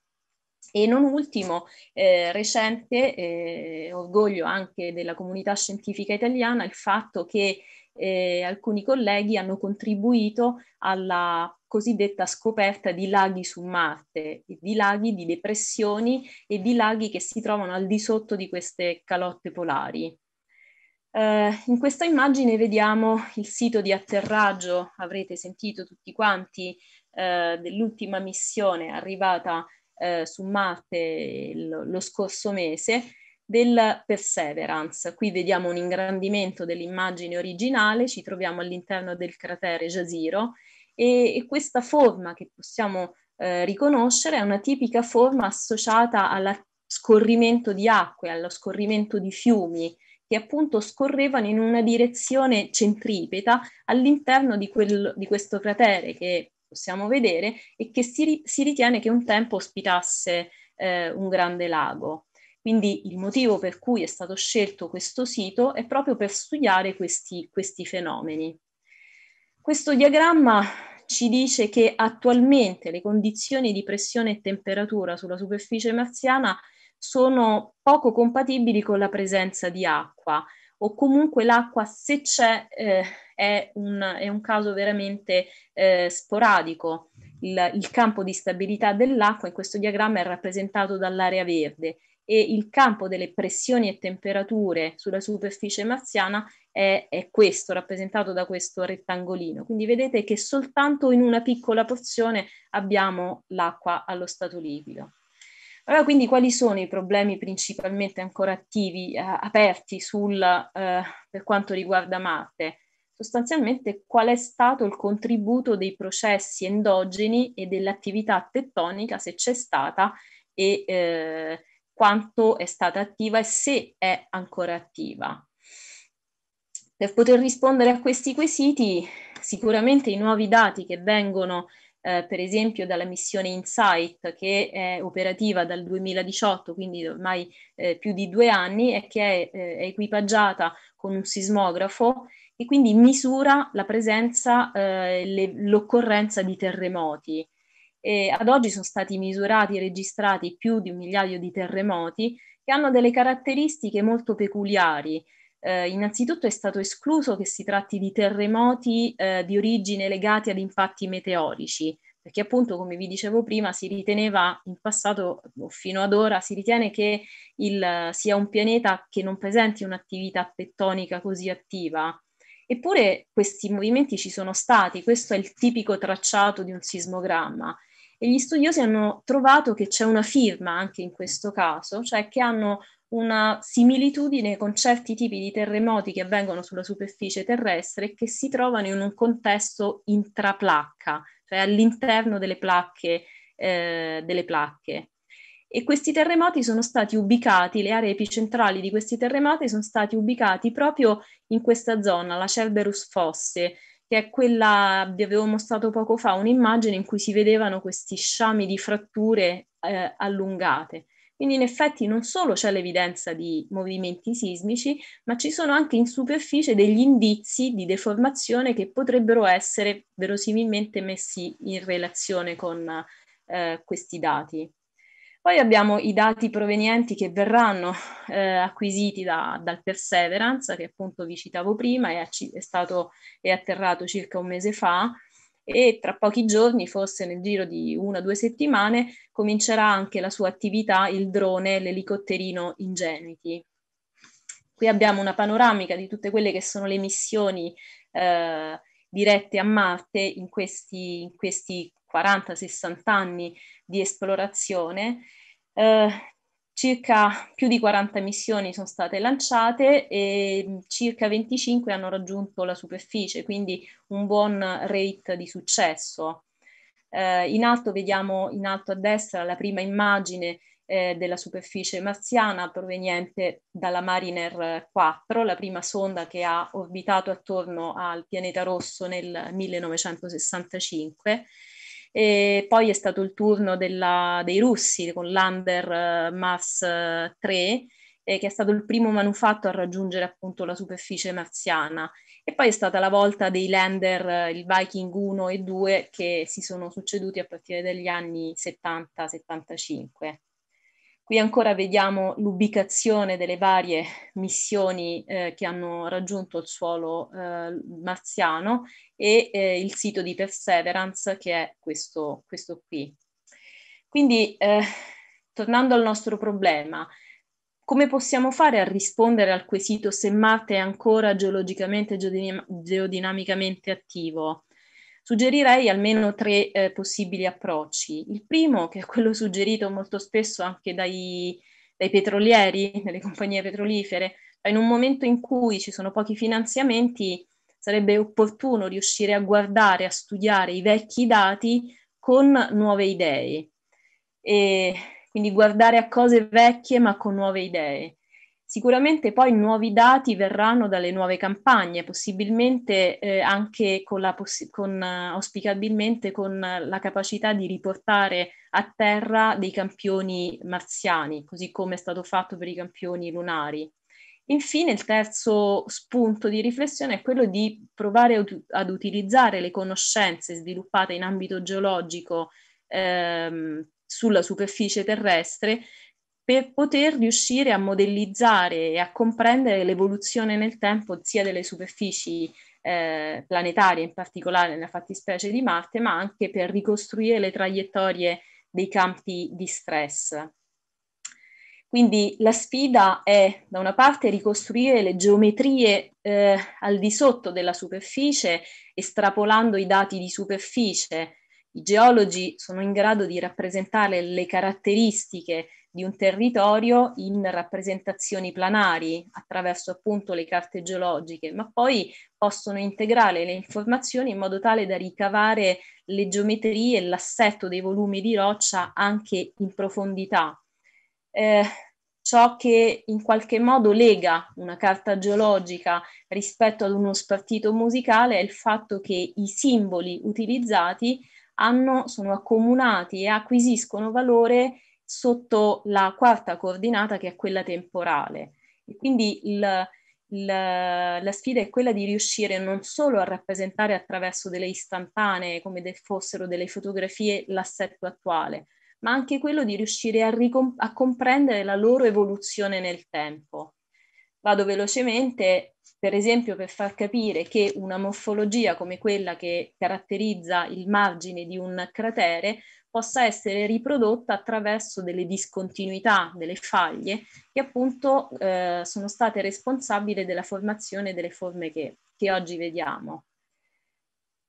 E non ultimo, eh, recente, eh, orgoglio anche della comunità scientifica italiana, il fatto che eh, alcuni colleghi hanno contribuito alla cosiddetta scoperta di laghi su Marte, di laghi di depressioni e di laghi che si trovano al di sotto di queste calotte polari. Eh, in questa immagine vediamo il sito di atterraggio, avrete sentito tutti quanti eh, dell'ultima missione arrivata eh, su Marte il, lo scorso mese del Perseverance. Qui vediamo un ingrandimento dell'immagine originale, ci troviamo all'interno del cratere Jaziro e, e questa forma che possiamo eh, riconoscere è una tipica forma associata allo scorrimento di acque, allo scorrimento di fiumi, che appunto scorrevano in una direzione centripeta all'interno di, di, questo cratere che possiamo vedere e che si, si ritiene che un tempo ospitasse eh, un grande lago. Quindi il motivo per cui è stato scelto questo sito è proprio per studiare questi, questi fenomeni. Questo diagramma ci dice che attualmente le condizioni di pressione e temperatura sulla superficie marziana sono poco compatibili con la presenza di acqua o comunque l'acqua se c'è eh, è un, è un caso veramente eh, sporadico. Il, il campo di stabilità dell'acqua in questo diagramma è rappresentato dall'area verde e il campo delle pressioni e temperature sulla superficie marziana è, è, questo, rappresentato da questo rettangolino. Quindi vedete che soltanto in una piccola porzione abbiamo l'acqua allo stato liquido. Allora, quindi quali sono i problemi principalmente ancora attivi, eh, aperti sul, eh, per quanto riguarda Marte? sostanzialmente qual è stato il contributo dei processi endogeni e dell'attività tettonica, se c'è stata, e eh, quanto è stata attiva e se è ancora attiva. Per poter rispondere a questi quesiti, sicuramente i nuovi dati che vengono eh, per esempio dalla missione Insight che è operativa dal 2018, quindi ormai eh, più di due anni, e che è, eh, è equipaggiata con un sismografo e quindi misura la presenza, eh, le, l'occorrenza di terremoti. E ad oggi sono stati misurati e registrati più di un migliaio di terremoti che hanno delle caratteristiche molto peculiari. Eh, innanzitutto è stato escluso che si tratti di terremoti eh, di origine legati ad impatti meteorici, perché appunto, come vi dicevo prima, si riteneva in passato o fino ad ora si ritiene che il, sia un pianeta che non presenti un'attività tettonica così attiva Eppure questi movimenti ci sono stati, questo è il tipico tracciato di un sismogramma e gli studiosi hanno trovato che c'è una firma anche in questo caso, cioè che hanno una similitudine con certi tipi di terremoti che avvengono sulla superficie terrestre e che si trovano in un contesto intraplacca, cioè all'interno delle placche, eh, delle placche e questi terremoti sono stati ubicati, le aree epicentrali di questi terremoti sono stati ubicati proprio in questa zona, la Cerberus Fosse, che è quella, vi avevo mostrato poco fa, un'immagine in cui si vedevano questi sciami di fratture eh, allungate. Quindi in effetti non solo c'è l'evidenza di movimenti sismici, ma ci sono anche in superficie degli indizi di deformazione che potrebbero essere verosimilmente messi in relazione con eh, questi dati. Poi abbiamo i dati provenienti che verranno eh, acquisiti da, dal Perseverance, che appunto vi citavo prima, è, è, stato, è atterrato circa un mese fa e tra pochi giorni, forse nel giro di una o due settimane, comincerà anche la sua attività il drone, l'elicotterino Ingenuity. Qui abbiamo una panoramica di tutte quelle che sono le missioni eh, dirette a Marte in questi, in questi 40-60 anni di esplorazione. Eh, circa più di 40 missioni sono state lanciate e circa 25 hanno raggiunto la superficie, quindi un buon rate di successo. Eh, in alto vediamo in alto a destra la prima immagine eh, della superficie marziana proveniente dalla Mariner 4, la prima sonda che ha orbitato attorno al pianeta rosso nel 1965 e poi è stato il turno della, dei russi con l'Ander eh, Mars 3, eh, eh, che è stato il primo manufatto a raggiungere appunto la superficie marziana. E poi è stata la volta dei lander, eh, il Viking 1 e 2, che si sono succeduti a partire dagli anni 70-75. Qui ancora vediamo l'ubicazione delle varie missioni eh, che hanno raggiunto il suolo eh, marziano e eh, il sito di Perseverance che è questo, questo qui. Quindi, eh, tornando al nostro problema, come possiamo fare a rispondere al quesito se Marte è ancora geologicamente e geodinamicamente attivo? Suggerirei almeno tre eh, possibili approcci. Il primo, che è quello suggerito molto spesso anche dai, dai petrolieri, nelle compagnie petrolifere, in un momento in cui ci sono pochi finanziamenti sarebbe opportuno riuscire a guardare, a studiare i vecchi dati con nuove idee. E quindi guardare a cose vecchie ma con nuove idee. Sicuramente poi nuovi dati verranno dalle nuove campagne, possibilmente eh, anche con la possi- con, auspicabilmente con la capacità di riportare a terra dei campioni marziani, così come è stato fatto per i campioni lunari. Infine, il terzo spunto di riflessione è quello di provare ad utilizzare le conoscenze sviluppate in ambito geologico ehm, sulla superficie terrestre per poter riuscire a modellizzare e a comprendere l'evoluzione nel tempo sia delle superfici eh, planetarie, in particolare nella fattispecie di Marte, ma anche per ricostruire le traiettorie dei campi di stress. Quindi la sfida è da una parte ricostruire le geometrie eh, al di sotto della superficie, estrapolando i dati di superficie. I geologi sono in grado di rappresentare le caratteristiche di un territorio in rappresentazioni planari attraverso appunto le carte geologiche, ma poi possono integrare le informazioni in modo tale da ricavare le geometrie e l'assetto dei volumi di roccia anche in profondità. Eh, ciò che in qualche modo lega una carta geologica rispetto ad uno spartito musicale è il fatto che i simboli utilizzati hanno, sono accomunati e acquisiscono valore sotto la quarta coordinata che è quella temporale. E quindi il, il, la sfida è quella di riuscire non solo a rappresentare attraverso delle istantanee, come se fossero delle fotografie, l'assetto attuale, ma anche quello di riuscire a, ricom- a comprendere la loro evoluzione nel tempo. Vado velocemente, per esempio, per far capire che una morfologia come quella che caratterizza il margine di un cratere possa essere riprodotta attraverso delle discontinuità delle faglie che appunto eh, sono state responsabili della formazione delle forme che, che oggi vediamo.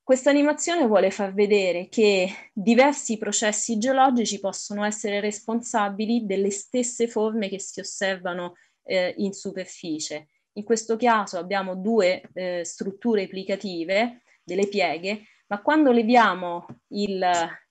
Questa animazione vuole far vedere che diversi processi geologici possono essere responsabili delle stesse forme che si osservano eh, in superficie. In questo caso abbiamo due eh, strutture applicative, delle pieghe, ma quando leviamo il,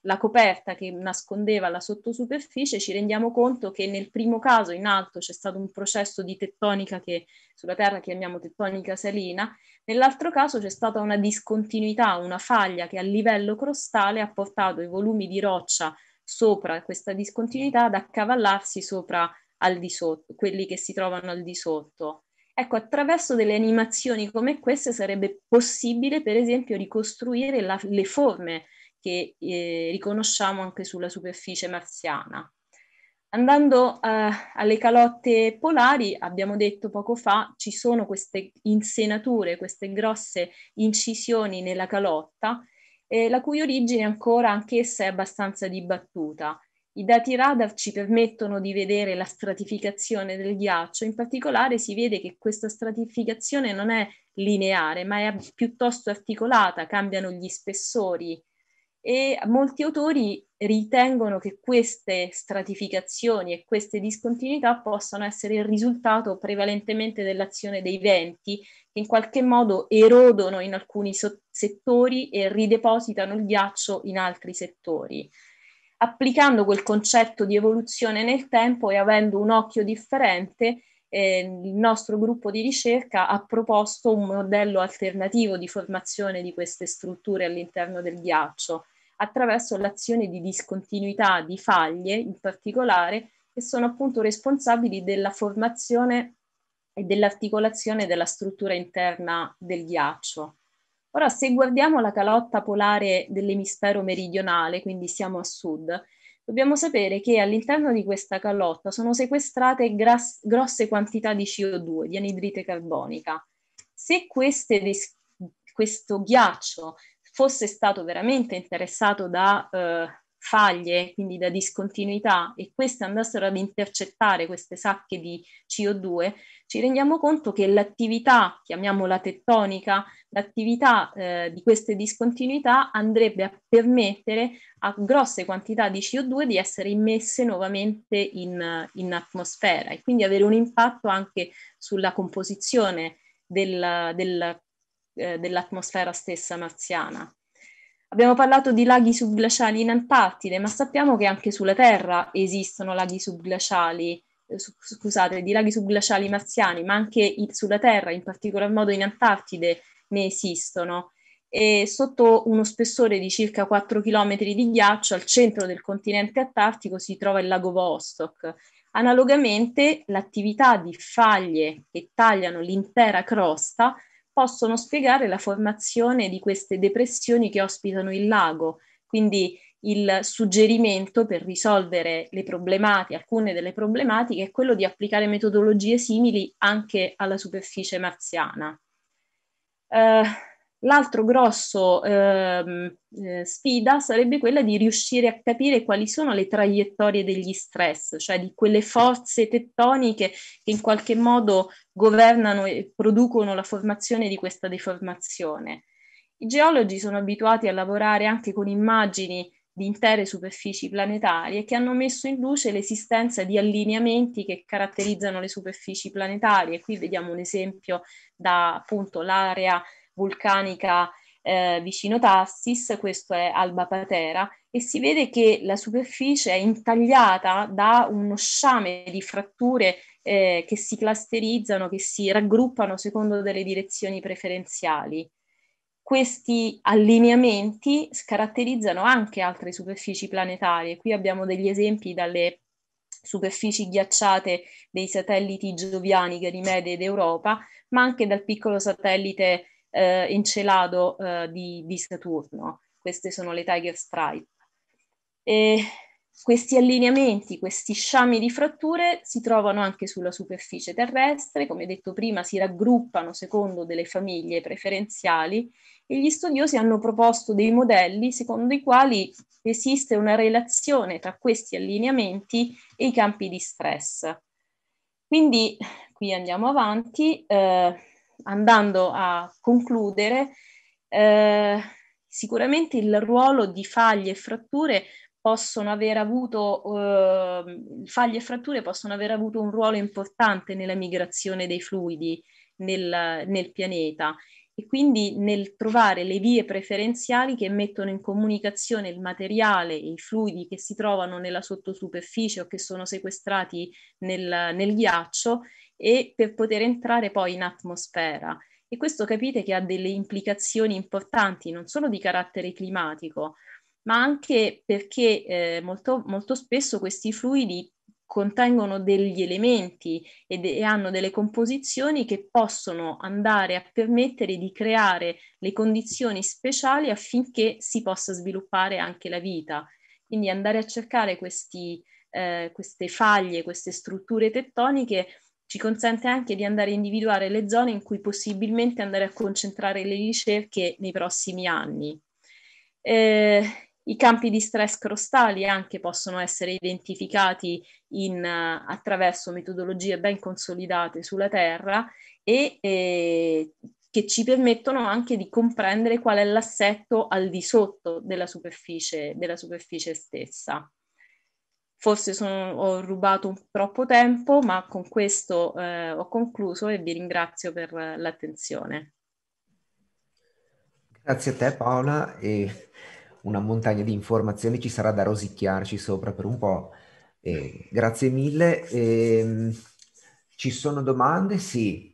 la coperta che nascondeva la sottosuperficie, ci rendiamo conto che nel primo caso in alto c'è stato un processo di tettonica che sulla Terra chiamiamo tettonica salina, nell'altro caso c'è stata una discontinuità, una faglia che a livello crostale ha portato i volumi di roccia sopra questa discontinuità ad accavallarsi sopra al di sotto, quelli che si trovano al di sotto. Ecco, attraverso delle animazioni come queste sarebbe possibile, per esempio, ricostruire la, le forme che eh, riconosciamo anche sulla superficie marziana. Andando eh, alle calotte polari, abbiamo detto poco fa, ci sono queste insenature, queste grosse incisioni nella calotta, eh, la cui origine ancora anch'essa è abbastanza dibattuta. I dati radar ci permettono di vedere la stratificazione del ghiaccio, in particolare si vede che questa stratificazione non è lineare, ma è piuttosto articolata, cambiano gli spessori e molti autori ritengono che queste stratificazioni e queste discontinuità possano essere il risultato prevalentemente dell'azione dei venti che in qualche modo erodono in alcuni so- settori e ridepositano il ghiaccio in altri settori. Applicando quel concetto di evoluzione nel tempo e avendo un occhio differente, eh, il nostro gruppo di ricerca ha proposto un modello alternativo di formazione di queste strutture all'interno del ghiaccio attraverso l'azione di discontinuità di faglie in particolare che sono appunto responsabili della formazione e dell'articolazione della struttura interna del ghiaccio. Ora, se guardiamo la calotta polare dell'emisfero meridionale, quindi siamo a sud, dobbiamo sapere che all'interno di questa calotta sono sequestrate gras- grosse quantità di CO2, di anidrite carbonica. Se queste, questo ghiaccio fosse stato veramente interessato da eh, faglie, quindi da discontinuità, e queste andassero ad intercettare queste sacche di CO2, ci rendiamo conto che l'attività, chiamiamola tettonica, l'attività eh, di queste discontinuità andrebbe a permettere a grosse quantità di CO2 di essere immesse nuovamente in, in atmosfera e quindi avere un impatto anche sulla composizione del, del eh, dell'atmosfera stessa marziana. Abbiamo parlato di laghi subglaciali in Antartide, ma sappiamo che anche sulla Terra esistono laghi subglaciali, eh, scusate, di laghi subglaciali marziani, ma anche in, sulla Terra, in particolar modo in Antartide, ne esistono. E sotto uno spessore di circa 4 km di ghiaccio, al centro del continente antartico, si trova il lago Vostok, Analogamente, l'attività di faglie che tagliano l'intera crosta possono spiegare la formazione di queste depressioni che ospitano il lago. Quindi il suggerimento per risolvere le problematiche, alcune delle problematiche, è quello di applicare metodologie simili anche alla superficie marziana. Uh, L'altro grosso ehm, eh, sfida sarebbe quella di riuscire a capire quali sono le traiettorie degli stress, cioè di quelle forze tettoniche che in qualche modo governano e producono la formazione di questa deformazione. I geologi sono abituati a lavorare anche con immagini di intere superfici planetarie che hanno messo in luce l'esistenza di allineamenti che caratterizzano le superfici planetarie. Qui vediamo un esempio da appunto l'area vulcanica eh, vicino Tarsis, questo è Alba Patera, e si vede che la superficie è intagliata da uno sciame di fratture eh, che si clusterizzano, che si raggruppano secondo delle direzioni preferenziali. Questi allineamenti caratterizzano anche altre superfici planetarie. Qui abbiamo degli esempi dalle superfici ghiacciate dei satelliti gioviani Ganimede ed Europa, ma anche dal piccolo satellite eh, encelato eh, di, di, Saturno. Queste sono le Tiger Stripe. E questi allineamenti, questi sciami di fratture si trovano anche sulla superficie terrestre, come detto prima si raggruppano secondo delle famiglie preferenziali e gli studiosi hanno proposto dei modelli secondo i quali esiste una relazione tra questi allineamenti e i campi di stress. Quindi qui andiamo avanti. Eh, andando a concludere, eh, sicuramente il ruolo di faglie e fratture possono aver avuto eh, faglie e fratture possono aver avuto un ruolo importante nella migrazione dei fluidi nel, nel pianeta e quindi nel trovare le vie preferenziali che mettono in comunicazione il materiale e i fluidi che si trovano nella sottosuperficie o che sono sequestrati nel, nel ghiaccio e per poter entrare poi in atmosfera. E questo capite che ha delle implicazioni importanti, non solo di carattere climatico, ma anche perché eh, molto, molto spesso questi fluidi contengono degli elementi e, de- e hanno delle composizioni che possono andare a permettere di creare le condizioni speciali affinché si possa sviluppare anche la vita. Quindi andare a cercare questi, eh, queste faglie, queste strutture tettoniche ci consente anche di andare a individuare le zone in cui possibilmente andare a concentrare le ricerche nei prossimi anni. Eh, I campi di stress crostali anche possono essere identificati in, eh, attraverso metodologie ben consolidate sulla Terra e eh, che ci permettono anche di comprendere qual è l'assetto al di sotto della superficie, della superficie stessa. Forse sono, ho rubato troppo tempo, ma con questo eh, ho concluso e vi ringrazio per l'attenzione. Grazie a te Paola e una montagna di informazioni ci sarà da rosicchiarci sopra per un po'. Eh, grazie mille. Eh, ci sono domande? Sì.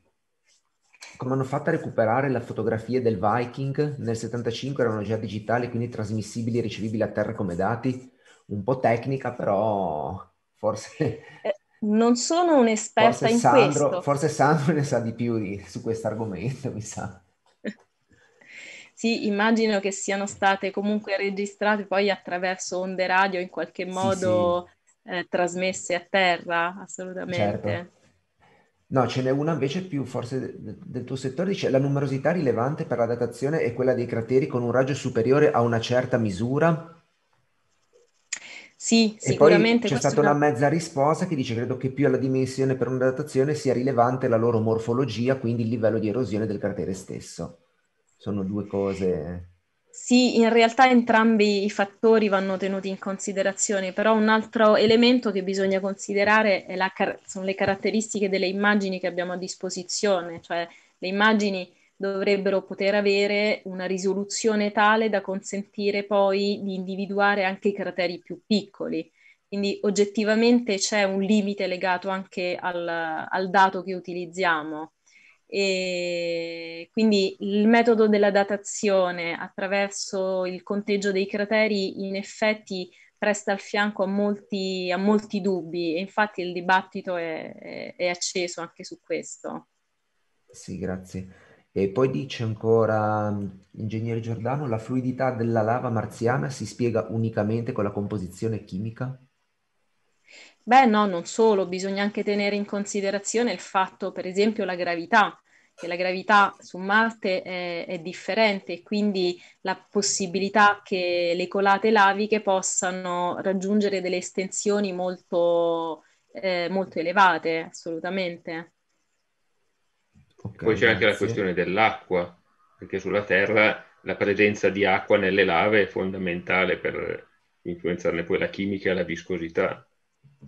Come hanno fatto a recuperare la fotografia del Viking? Nel 75 erano già digitali, quindi trasmissibili e ricevibili a terra come dati? un po' tecnica, però forse... Eh, non sono un'esperta in Sandro, questo. Forse Sandro ne sa di più di, su questo argomento, mi sa. sì, immagino che siano state comunque registrate poi attraverso onde radio in qualche modo sì, sì. Eh, trasmesse a terra, assolutamente. Certo. No, ce n'è una invece più forse del tuo settore, dice la numerosità rilevante per la datazione è quella dei crateri con un raggio superiore a una certa misura sì, e sicuramente. c'è stata una mezza risposta che dice credo che più alla dimensione per una datazione sia rilevante la loro morfologia, quindi il livello di erosione del cratere stesso. Sono due cose... Sì, in realtà entrambi i fattori vanno tenuti in considerazione, però un altro elemento che bisogna considerare car- sono le caratteristiche delle immagini che abbiamo a disposizione, cioè le immagini dovrebbero poter avere una risoluzione tale da consentire poi di individuare anche i crateri più piccoli. Quindi oggettivamente c'è un limite legato anche al, al dato che utilizziamo. E quindi il metodo della datazione attraverso il conteggio dei crateri in effetti presta il fianco a molti, a molti dubbi e infatti il dibattito è, è, è acceso anche su questo. Sì, grazie. E poi dice ancora, ingegnere Giordano, la fluidità della lava marziana si spiega unicamente con la composizione chimica? Beh, no, non solo, bisogna anche tenere in considerazione il fatto, per esempio, la gravità, che la gravità su Marte è, è differente e quindi la possibilità che le colate laviche possano raggiungere delle estensioni molto, eh, molto elevate, assolutamente. Okay, Poi c'è grazie. anche la questione dell'acqua, perché sulla Terra la presenza di acqua nelle lave è fondamentale per influenzarne poi la chimica e la viscosità.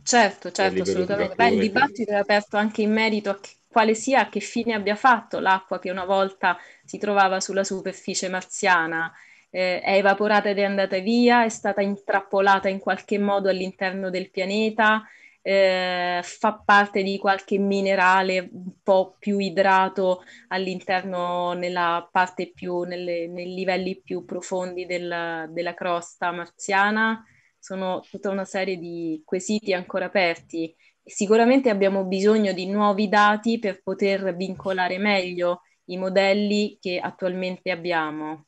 Certo, certo, assolutamente. Beh, il dibattito è aperto anche in merito a che, quale sia, a che fine abbia fatto l'acqua che una volta si trovava sulla superficie marziana. Eh, è evaporata ed è andata via, è stata intrappolata in qualche modo all'interno del pianeta, eh, fa parte di qualche minerale un po' più idrato all'interno, nella parte più, nelle, nei livelli più profondi del, della crosta marziana. Sono tutta una serie di quesiti ancora aperti. Sicuramente abbiamo bisogno di nuovi dati per poter vincolare meglio i modelli che attualmente abbiamo.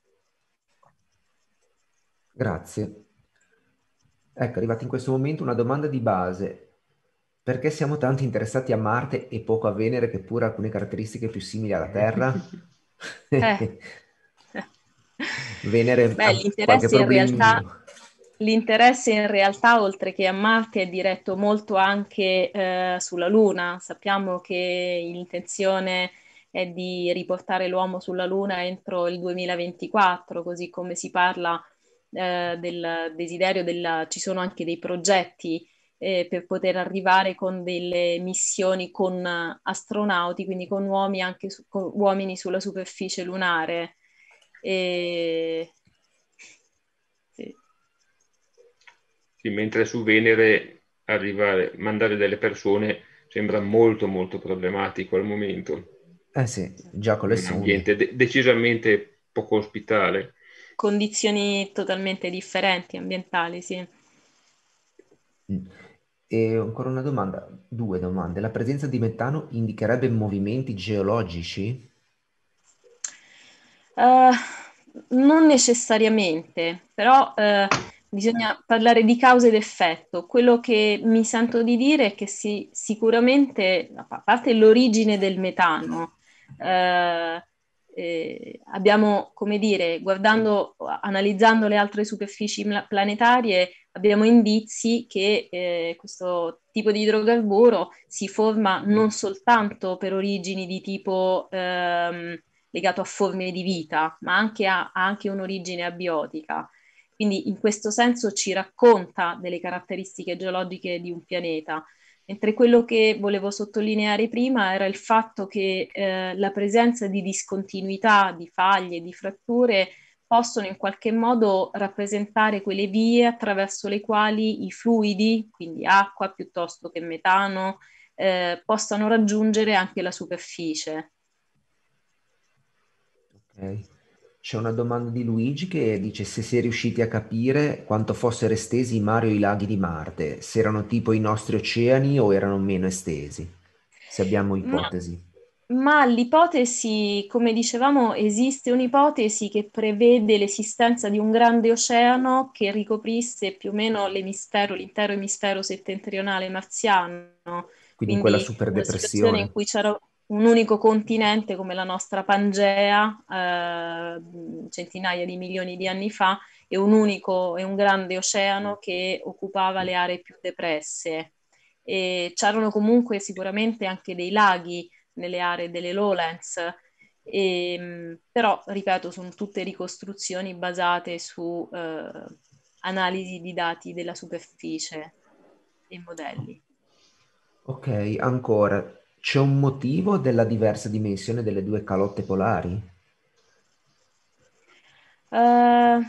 Grazie. Ecco, è arrivata in questo momento una domanda di base. Perché siamo tanto interessati a Marte e poco a Venere, che pure ha alcune caratteristiche più simili alla Terra? Eh. Venere Beh, ha l'interesse in realtà L'interesse in realtà, oltre che a Marte, è diretto molto anche eh, sulla Luna. Sappiamo che l'intenzione è di riportare l'uomo sulla Luna entro il 2024, così come si parla eh, del desiderio, della... ci sono anche dei progetti eh, per poter arrivare con delle missioni con eh, astronauti, quindi con uomini anche su, con uomini sulla superficie lunare. E... Sì. Sì, mentre su Venere arrivare, mandare delle persone sembra molto molto problematico al momento. Eh sì, già con le Un ambiente de- decisamente poco ospitale. Condizioni totalmente differenti ambientali, sì. Mm. E ancora una domanda, due domande. La presenza di metano indicherebbe movimenti geologici? Uh, non necessariamente, però uh, bisogna parlare di causa ed effetto. Quello che mi sento di dire è che sì, sicuramente, a parte l'origine del metano, uh, eh, abbiamo, come dire, guardando, analizzando le altre superfici planetarie, abbiamo indizi che eh, questo tipo di idrocarburo si forma non soltanto per origini di tipo ehm, legato a forme di vita, ma anche a, ha anche un'origine abiotica. Quindi in questo senso ci racconta delle caratteristiche geologiche di un pianeta. Mentre quello che volevo sottolineare prima era il fatto che eh, la presenza di discontinuità, di faglie, di fratture possono in qualche modo rappresentare quelle vie attraverso le quali i fluidi, quindi acqua piuttosto che metano, eh, possano raggiungere anche la superficie. Ok. C'è una domanda di Luigi che dice se si è riusciti a capire quanto fossero estesi i mari o i laghi di Marte, se erano tipo i nostri oceani o erano meno estesi, se abbiamo ipotesi. Ma... Ma l'ipotesi, come dicevamo, esiste un'ipotesi che prevede l'esistenza di un grande oceano che ricoprisse più o meno l'emisfero, l'intero emisfero settentrionale marziano. Quindi, Quindi quella superdepressione. in cui c'era un unico continente come la nostra Pangea, eh, centinaia di milioni di anni fa, e un unico e un grande oceano che occupava le aree più depresse. E c'erano comunque sicuramente anche dei laghi nelle aree delle lowlands, e, ehm, però, ripeto, sono tutte ricostruzioni basate su eh, analisi di dati della superficie e modelli. Ok, ancora, c'è un motivo della diversa dimensione delle due calotte polari? Uh,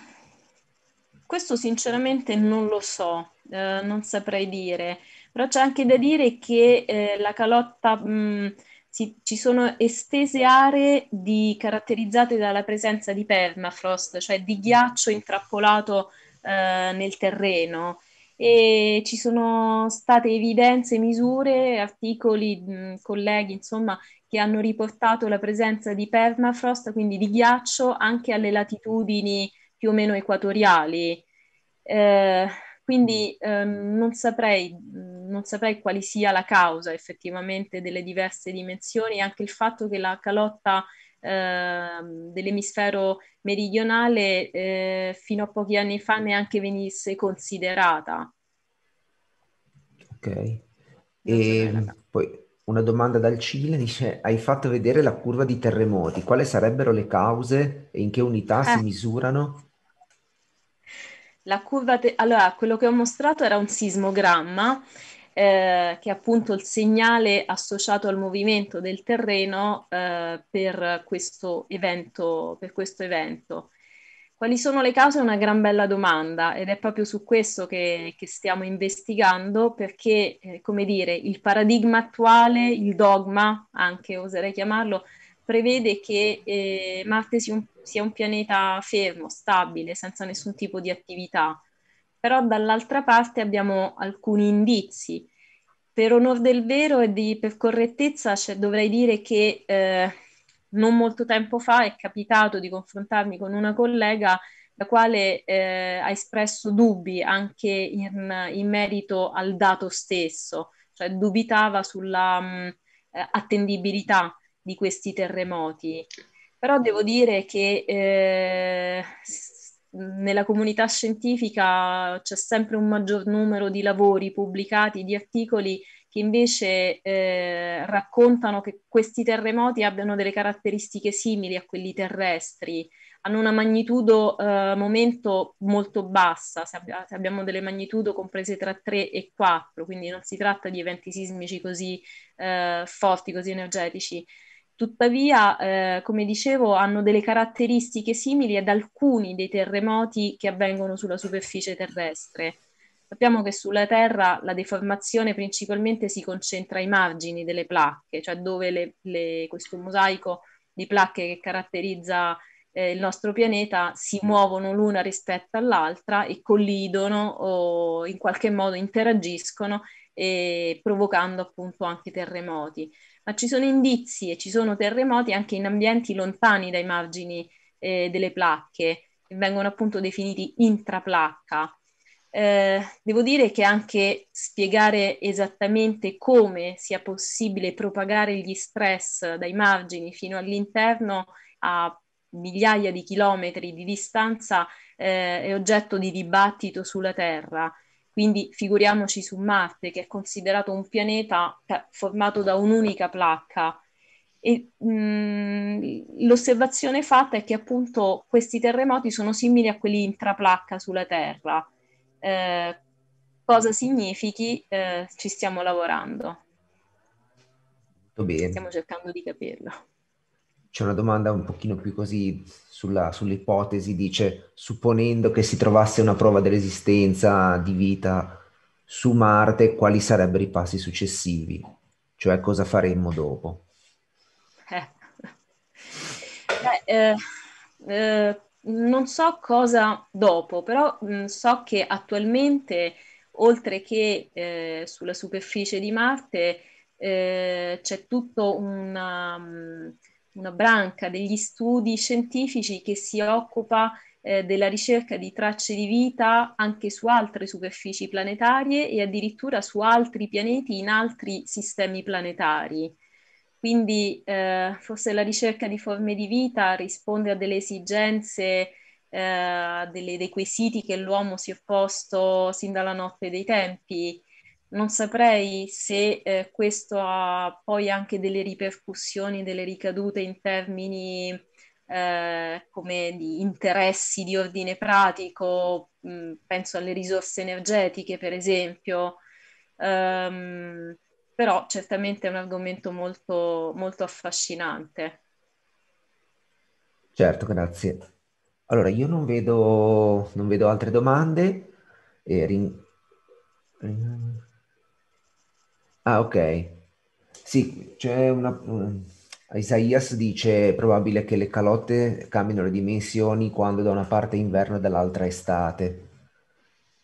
questo sinceramente non lo so, eh, non saprei dire, però c'è anche da dire che eh, la calotta mh, mm, si, ci sono estese aree di, caratterizzate dalla presenza di permafrost, cioè di ghiaccio mm. intrappolato eh, nel terreno e ci sono state evidenze, misure, articoli, mh, colleghi, insomma, che hanno riportato la presenza di permafrost, quindi di ghiaccio, anche alle latitudini più o meno equatoriali. Eh, quindi ehm, non, saprei, non, saprei, quali sia la causa effettivamente delle diverse dimensioni anche il fatto che la calotta ehm, dell'emisfero meridionale eh, fino a pochi anni fa neanche venisse considerata. Ok. E ehm, poi una domanda dal Cile dice: Hai fatto vedere la curva di terremoti, quali sarebbero le cause e in che unità eh. si misurano? La curva, te- allora quello che ho mostrato era un sismogramma eh, che è appunto il segnale associato al movimento del terreno eh, per, questo evento, per questo evento. Quali sono le cause? È una gran bella domanda ed è proprio su questo che, che stiamo investigando perché, eh, come dire, il paradigma attuale, il dogma, anche oserei chiamarlo, prevede che eh, Marte sia un, sia un, pianeta fermo, stabile, senza nessun tipo di attività. Però dall'altra parte abbiamo alcuni indizi. Per onor del vero e di, per correttezza cioè, dovrei dire che eh, non molto tempo fa è capitato di confrontarmi con una collega la quale eh, ha espresso dubbi anche in, in, merito al dato stesso, cioè dubitava sulla mh, mm, eh, attendibilità di questi terremoti. Però devo dire che eh, nella comunità scientifica c'è sempre un maggior numero di lavori pubblicati, di articoli che invece eh, raccontano che questi terremoti abbiano delle caratteristiche simili a quelli terrestri, hanno una magnitudo eh, momento molto bassa, se abbiamo delle magnitudo comprese tra 3 e 4, quindi non si tratta di eventi sismici così eh, forti, così energetici Tuttavia, eh, come dicevo, hanno delle caratteristiche simili ad alcuni dei terremoti che avvengono sulla superficie terrestre. Sappiamo che sulla Terra la deformazione principalmente si concentra ai margini delle placche, cioè dove le, le, questo mosaico di placche che caratterizza eh, il nostro pianeta si mm. muovono l'una rispetto all'altra e collidono o in qualche modo interagiscono, eh, provocando appunto anche terremoti ma ci sono indizi e ci sono terremoti anche in ambienti lontani dai margini eh, delle placche, che vengono appunto definiti intraplacca. Eh, devo dire che anche spiegare esattamente come sia possibile propagare gli stress dai margini fino all'interno a migliaia di chilometri di distanza eh, è oggetto di dibattito sulla Terra. Quindi figuriamoci su Marte, che è considerato un pianeta formato da un'unica placca. E, mh, mm, l'osservazione fatta è che appunto questi terremoti sono simili a quelli intraplacca sulla Terra. Eh, cosa significhi? Eh, ci stiamo lavorando. Bene. Stiamo cercando di capirlo c'è una domanda un pochino più così sulla, sull'ipotesi, dice, supponendo che si trovasse una prova dell'esistenza di vita su Marte, quali sarebbero i passi successivi? Cioè cosa faremmo dopo? Eh. Beh, eh, eh, non so cosa dopo, però mh, mm, so che attualmente, oltre che eh, sulla superficie di Marte, eh, c'è tutto un... Um, una branca degli studi scientifici che si occupa eh, della ricerca di tracce di vita anche su altre superfici planetarie e addirittura su altri pianeti in altri sistemi planetari. Quindi eh, forse la ricerca di forme di vita risponde a delle esigenze, eh, delle, dei quesiti che l'uomo si è posto sin dalla notte dei tempi, non saprei se eh, questo ha poi anche delle ripercussioni, delle ricadute in termini eh, come di interessi di ordine pratico, mm, penso alle risorse energetiche per esempio, um, però certamente è un argomento molto, molto affascinante. Certo, grazie. Allora, io non vedo, non vedo altre domande. Eh, ring... Ah, ok. Sì, c'è una... Eh, Isaias dice è probabile che le calotte cambino le dimensioni quando da una parte è inverno e dall'altra estate,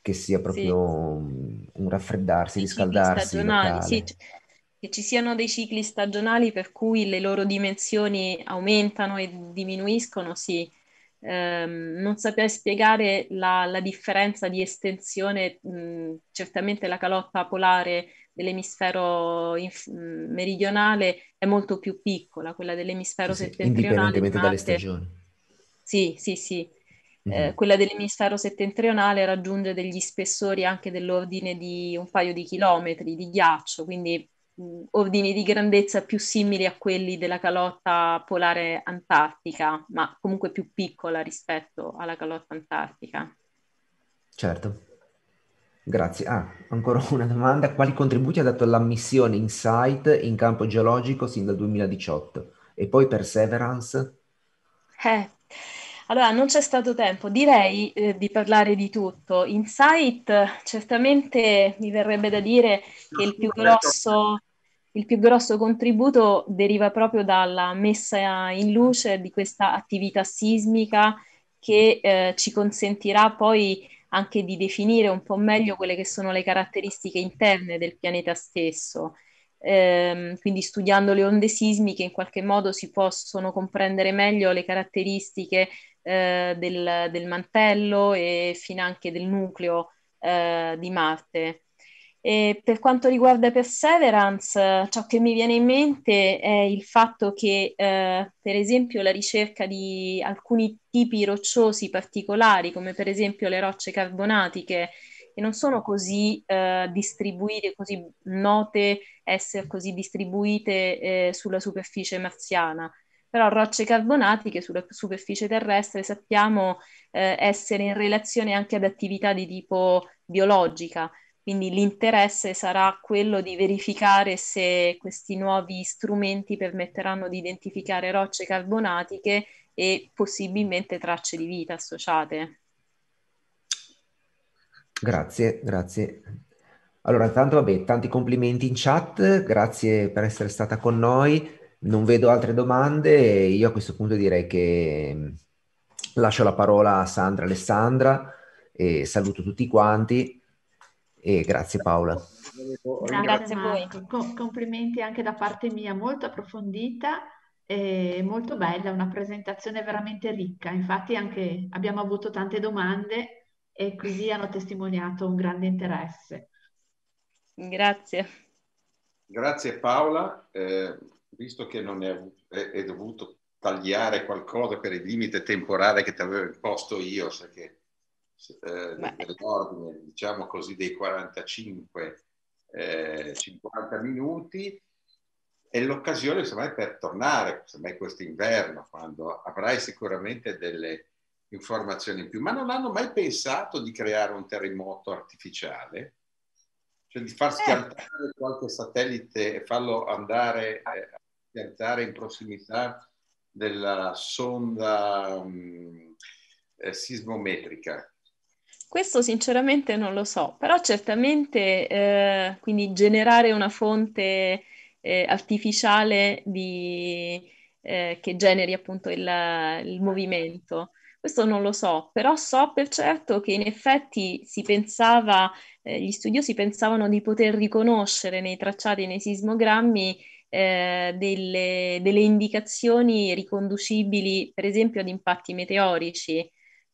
che sia proprio sì. un raffreddarsi, I riscaldarsi. Sì, che ci siano dei cicli stagionali per cui le loro dimensioni aumentano e diminuiscono, sì. Ehm, non saprei spiegare la, la differenza di estensione, mh, certamente la calotta polare dell'emisfero inf- mm, meridionale è molto più piccola, quella dell'emisfero sì, settentrionale. Indipendentemente dalle stagioni. Sì, sì, sì. Mm-hmm. Eh, mhm. quella dell'emisfero settentrionale raggiunge degli spessori anche dell'ordine di un paio di chilometri di ghiaccio, quindi mh, mm, ordini di grandezza più simili a quelli della calotta polare antartica, ma comunque più piccola rispetto alla calotta antartica. Certo. Grazie. Ah, ancora una domanda. Quali contributi ha dato la missione Insight in campo geologico sin dal 2018? E poi Perseverance? Eh, allora, non c'è stato tempo, direi eh, di parlare di tutto. Insight, certamente mi verrebbe da dire che il più, grosso, il più grosso, contributo deriva proprio dalla messa in luce di questa attività sismica che eh, ci consentirà poi anche di definire un po' meglio quelle che sono le caratteristiche interne del pianeta stesso. Ehm, quindi studiando le onde sismiche in qualche modo si possono comprendere meglio le caratteristiche eh, del, del, mantello e finanche del nucleo eh, di Marte. E per quanto riguarda Perseverance, ciò che mi viene in mente è il fatto che, eh, per esempio, la ricerca di alcuni tipi rocciosi particolari, come per esempio le rocce carbonatiche, che non sono così eh, distribuite, così note, essere così distribuite eh, sulla superficie marziana. Però rocce carbonatiche sulla superficie terrestre sappiamo eh, essere in relazione anche ad attività di tipo biologica quindi l'interesse sarà quello di verificare se questi nuovi strumenti permetteranno di identificare rocce carbonatiche e possibilmente tracce di vita associate. Grazie, grazie. Allora, tanto vabbè, tanti complimenti in chat, grazie per essere stata con noi. Non vedo altre domande io a questo punto direi che mm, lascio la parola a Sandra Alessandra e saluto tutti quanti e grazie Paola. grazie a voi. complimenti anche da parte mia, molto approfondita e molto bella, una presentazione veramente ricca. Infatti anche abbiamo avuto tante domande e così hanno testimoniato un grande interesse. Grazie. Grazie Paola, eh, visto che non è, è, è, dovuto tagliare qualcosa per il limite temporale che ti avevo imposto io, sai che eh, dell'ordine, diciamo così, dei 45 eh, 50 minuti è l'occasione semmai per tornare, semmai questo inverno, quando avrai sicuramente delle informazioni in più, ma non hanno mai pensato di creare un terremoto artificiale, cioè di far eh. schiantare eh. qualche satellite e farlo andare a eh, schiantare in prossimità della sonda mh, mm, eh, sismometrica. Questo sinceramente non lo so, però certamente eh, quindi generare una fonte eh, artificiale di, eh, che generi appunto il, il, movimento. Questo non lo so, però so per certo che in effetti si pensava, eh, gli studiosi pensavano di poter riconoscere nei tracciati, nei sismogrammi, eh, delle, delle, indicazioni riconducibili per esempio ad impatti meteorici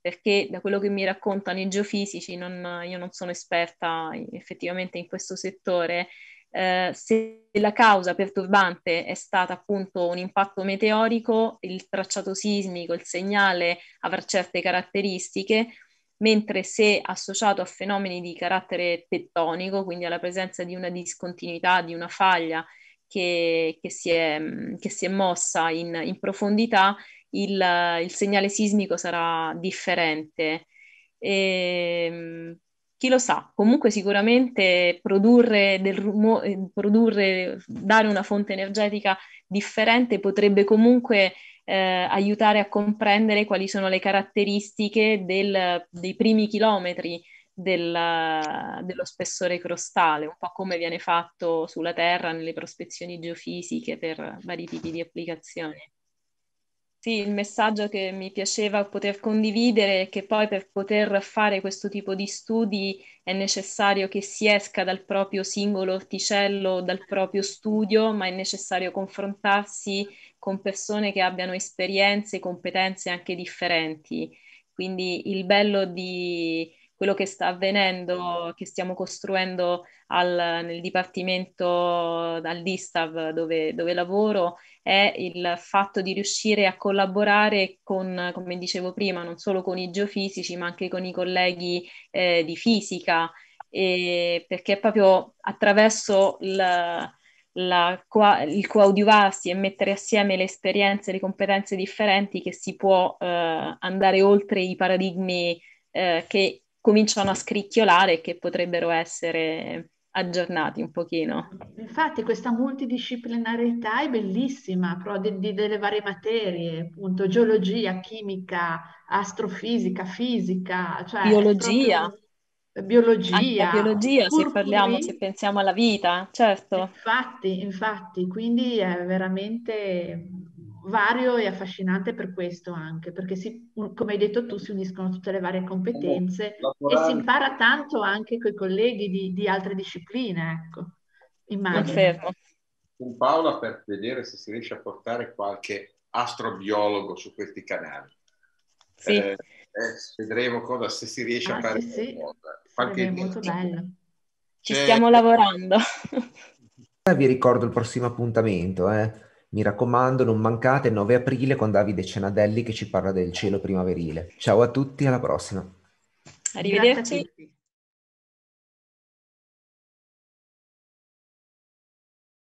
perché da quello che mi raccontano i geofisici, non, io non sono esperta effettivamente in questo settore, eh, se la causa perturbante è stata appunto un impatto meteorico, il tracciato sismico, il segnale avrà certe caratteristiche, mentre se associato a fenomeni di carattere tettonico, quindi alla presenza di una discontinuità, di una faglia che, che, si, è, che si, è, mossa in, in profondità, il, il segnale sismico sarà differente. E, ehm, chi lo sa, comunque sicuramente produrre, del rumo- eh, produrre, dare una fonte energetica differente potrebbe comunque eh, aiutare a comprendere quali sono le caratteristiche del, dei primi chilometri del, dello spessore crostale, un po' come viene fatto sulla Terra nelle prospezioni geofisiche per vari tipi di applicazioni. Sì, il messaggio che mi piaceva poter condividere è che poi per poter fare questo tipo di studi è necessario che si esca dal proprio singolo orticello, dal proprio studio, ma è necessario confrontarsi con persone che abbiano esperienze, e competenze anche differenti. Quindi il bello di, quello che sta avvenendo, che stiamo costruendo al, nel dipartimento dal DISTAV dove, dove, lavoro, è il fatto di riuscire a collaborare con, come dicevo prima, non solo con i geofisici, ma anche con i colleghi eh, di fisica, e perché proprio attraverso il la, il coadiuvarsi e mettere assieme le esperienze e le competenze differenti che si può eh, andare oltre i paradigmi eh, che cominciano a scricchiolare e che potrebbero essere aggiornati un pochino. Infatti questa multidisciplinarietà è bellissima, però di, di, delle varie materie, appunto geologia, chimica, astrofisica, fisica, cioè biologia. biologia, biologia se parliamo, se pensiamo alla vita, certo. Infatti, infatti, quindi è veramente vario e affascinante per questo anche, perché si, come hai detto tu si uniscono tutte le varie competenze e si impara tanto anche con i colleghi di, di altre discipline, ecco, immagino. Con Paola per vedere se si riesce a portare qualche astrobiologo su questi canali. Sì. Eh, eh vedremo cosa, se si riesce ah, a fare sì, sì. Qualche molto bello. Ci C'è... stiamo lavorando. Eh, vi ricordo il prossimo appuntamento, eh. Mi raccomando, non mancate il 9 aprile con Davide Cenadelli che ci parla del cielo primaverile. Ciao a tutti, alla prossima. Arrivederci.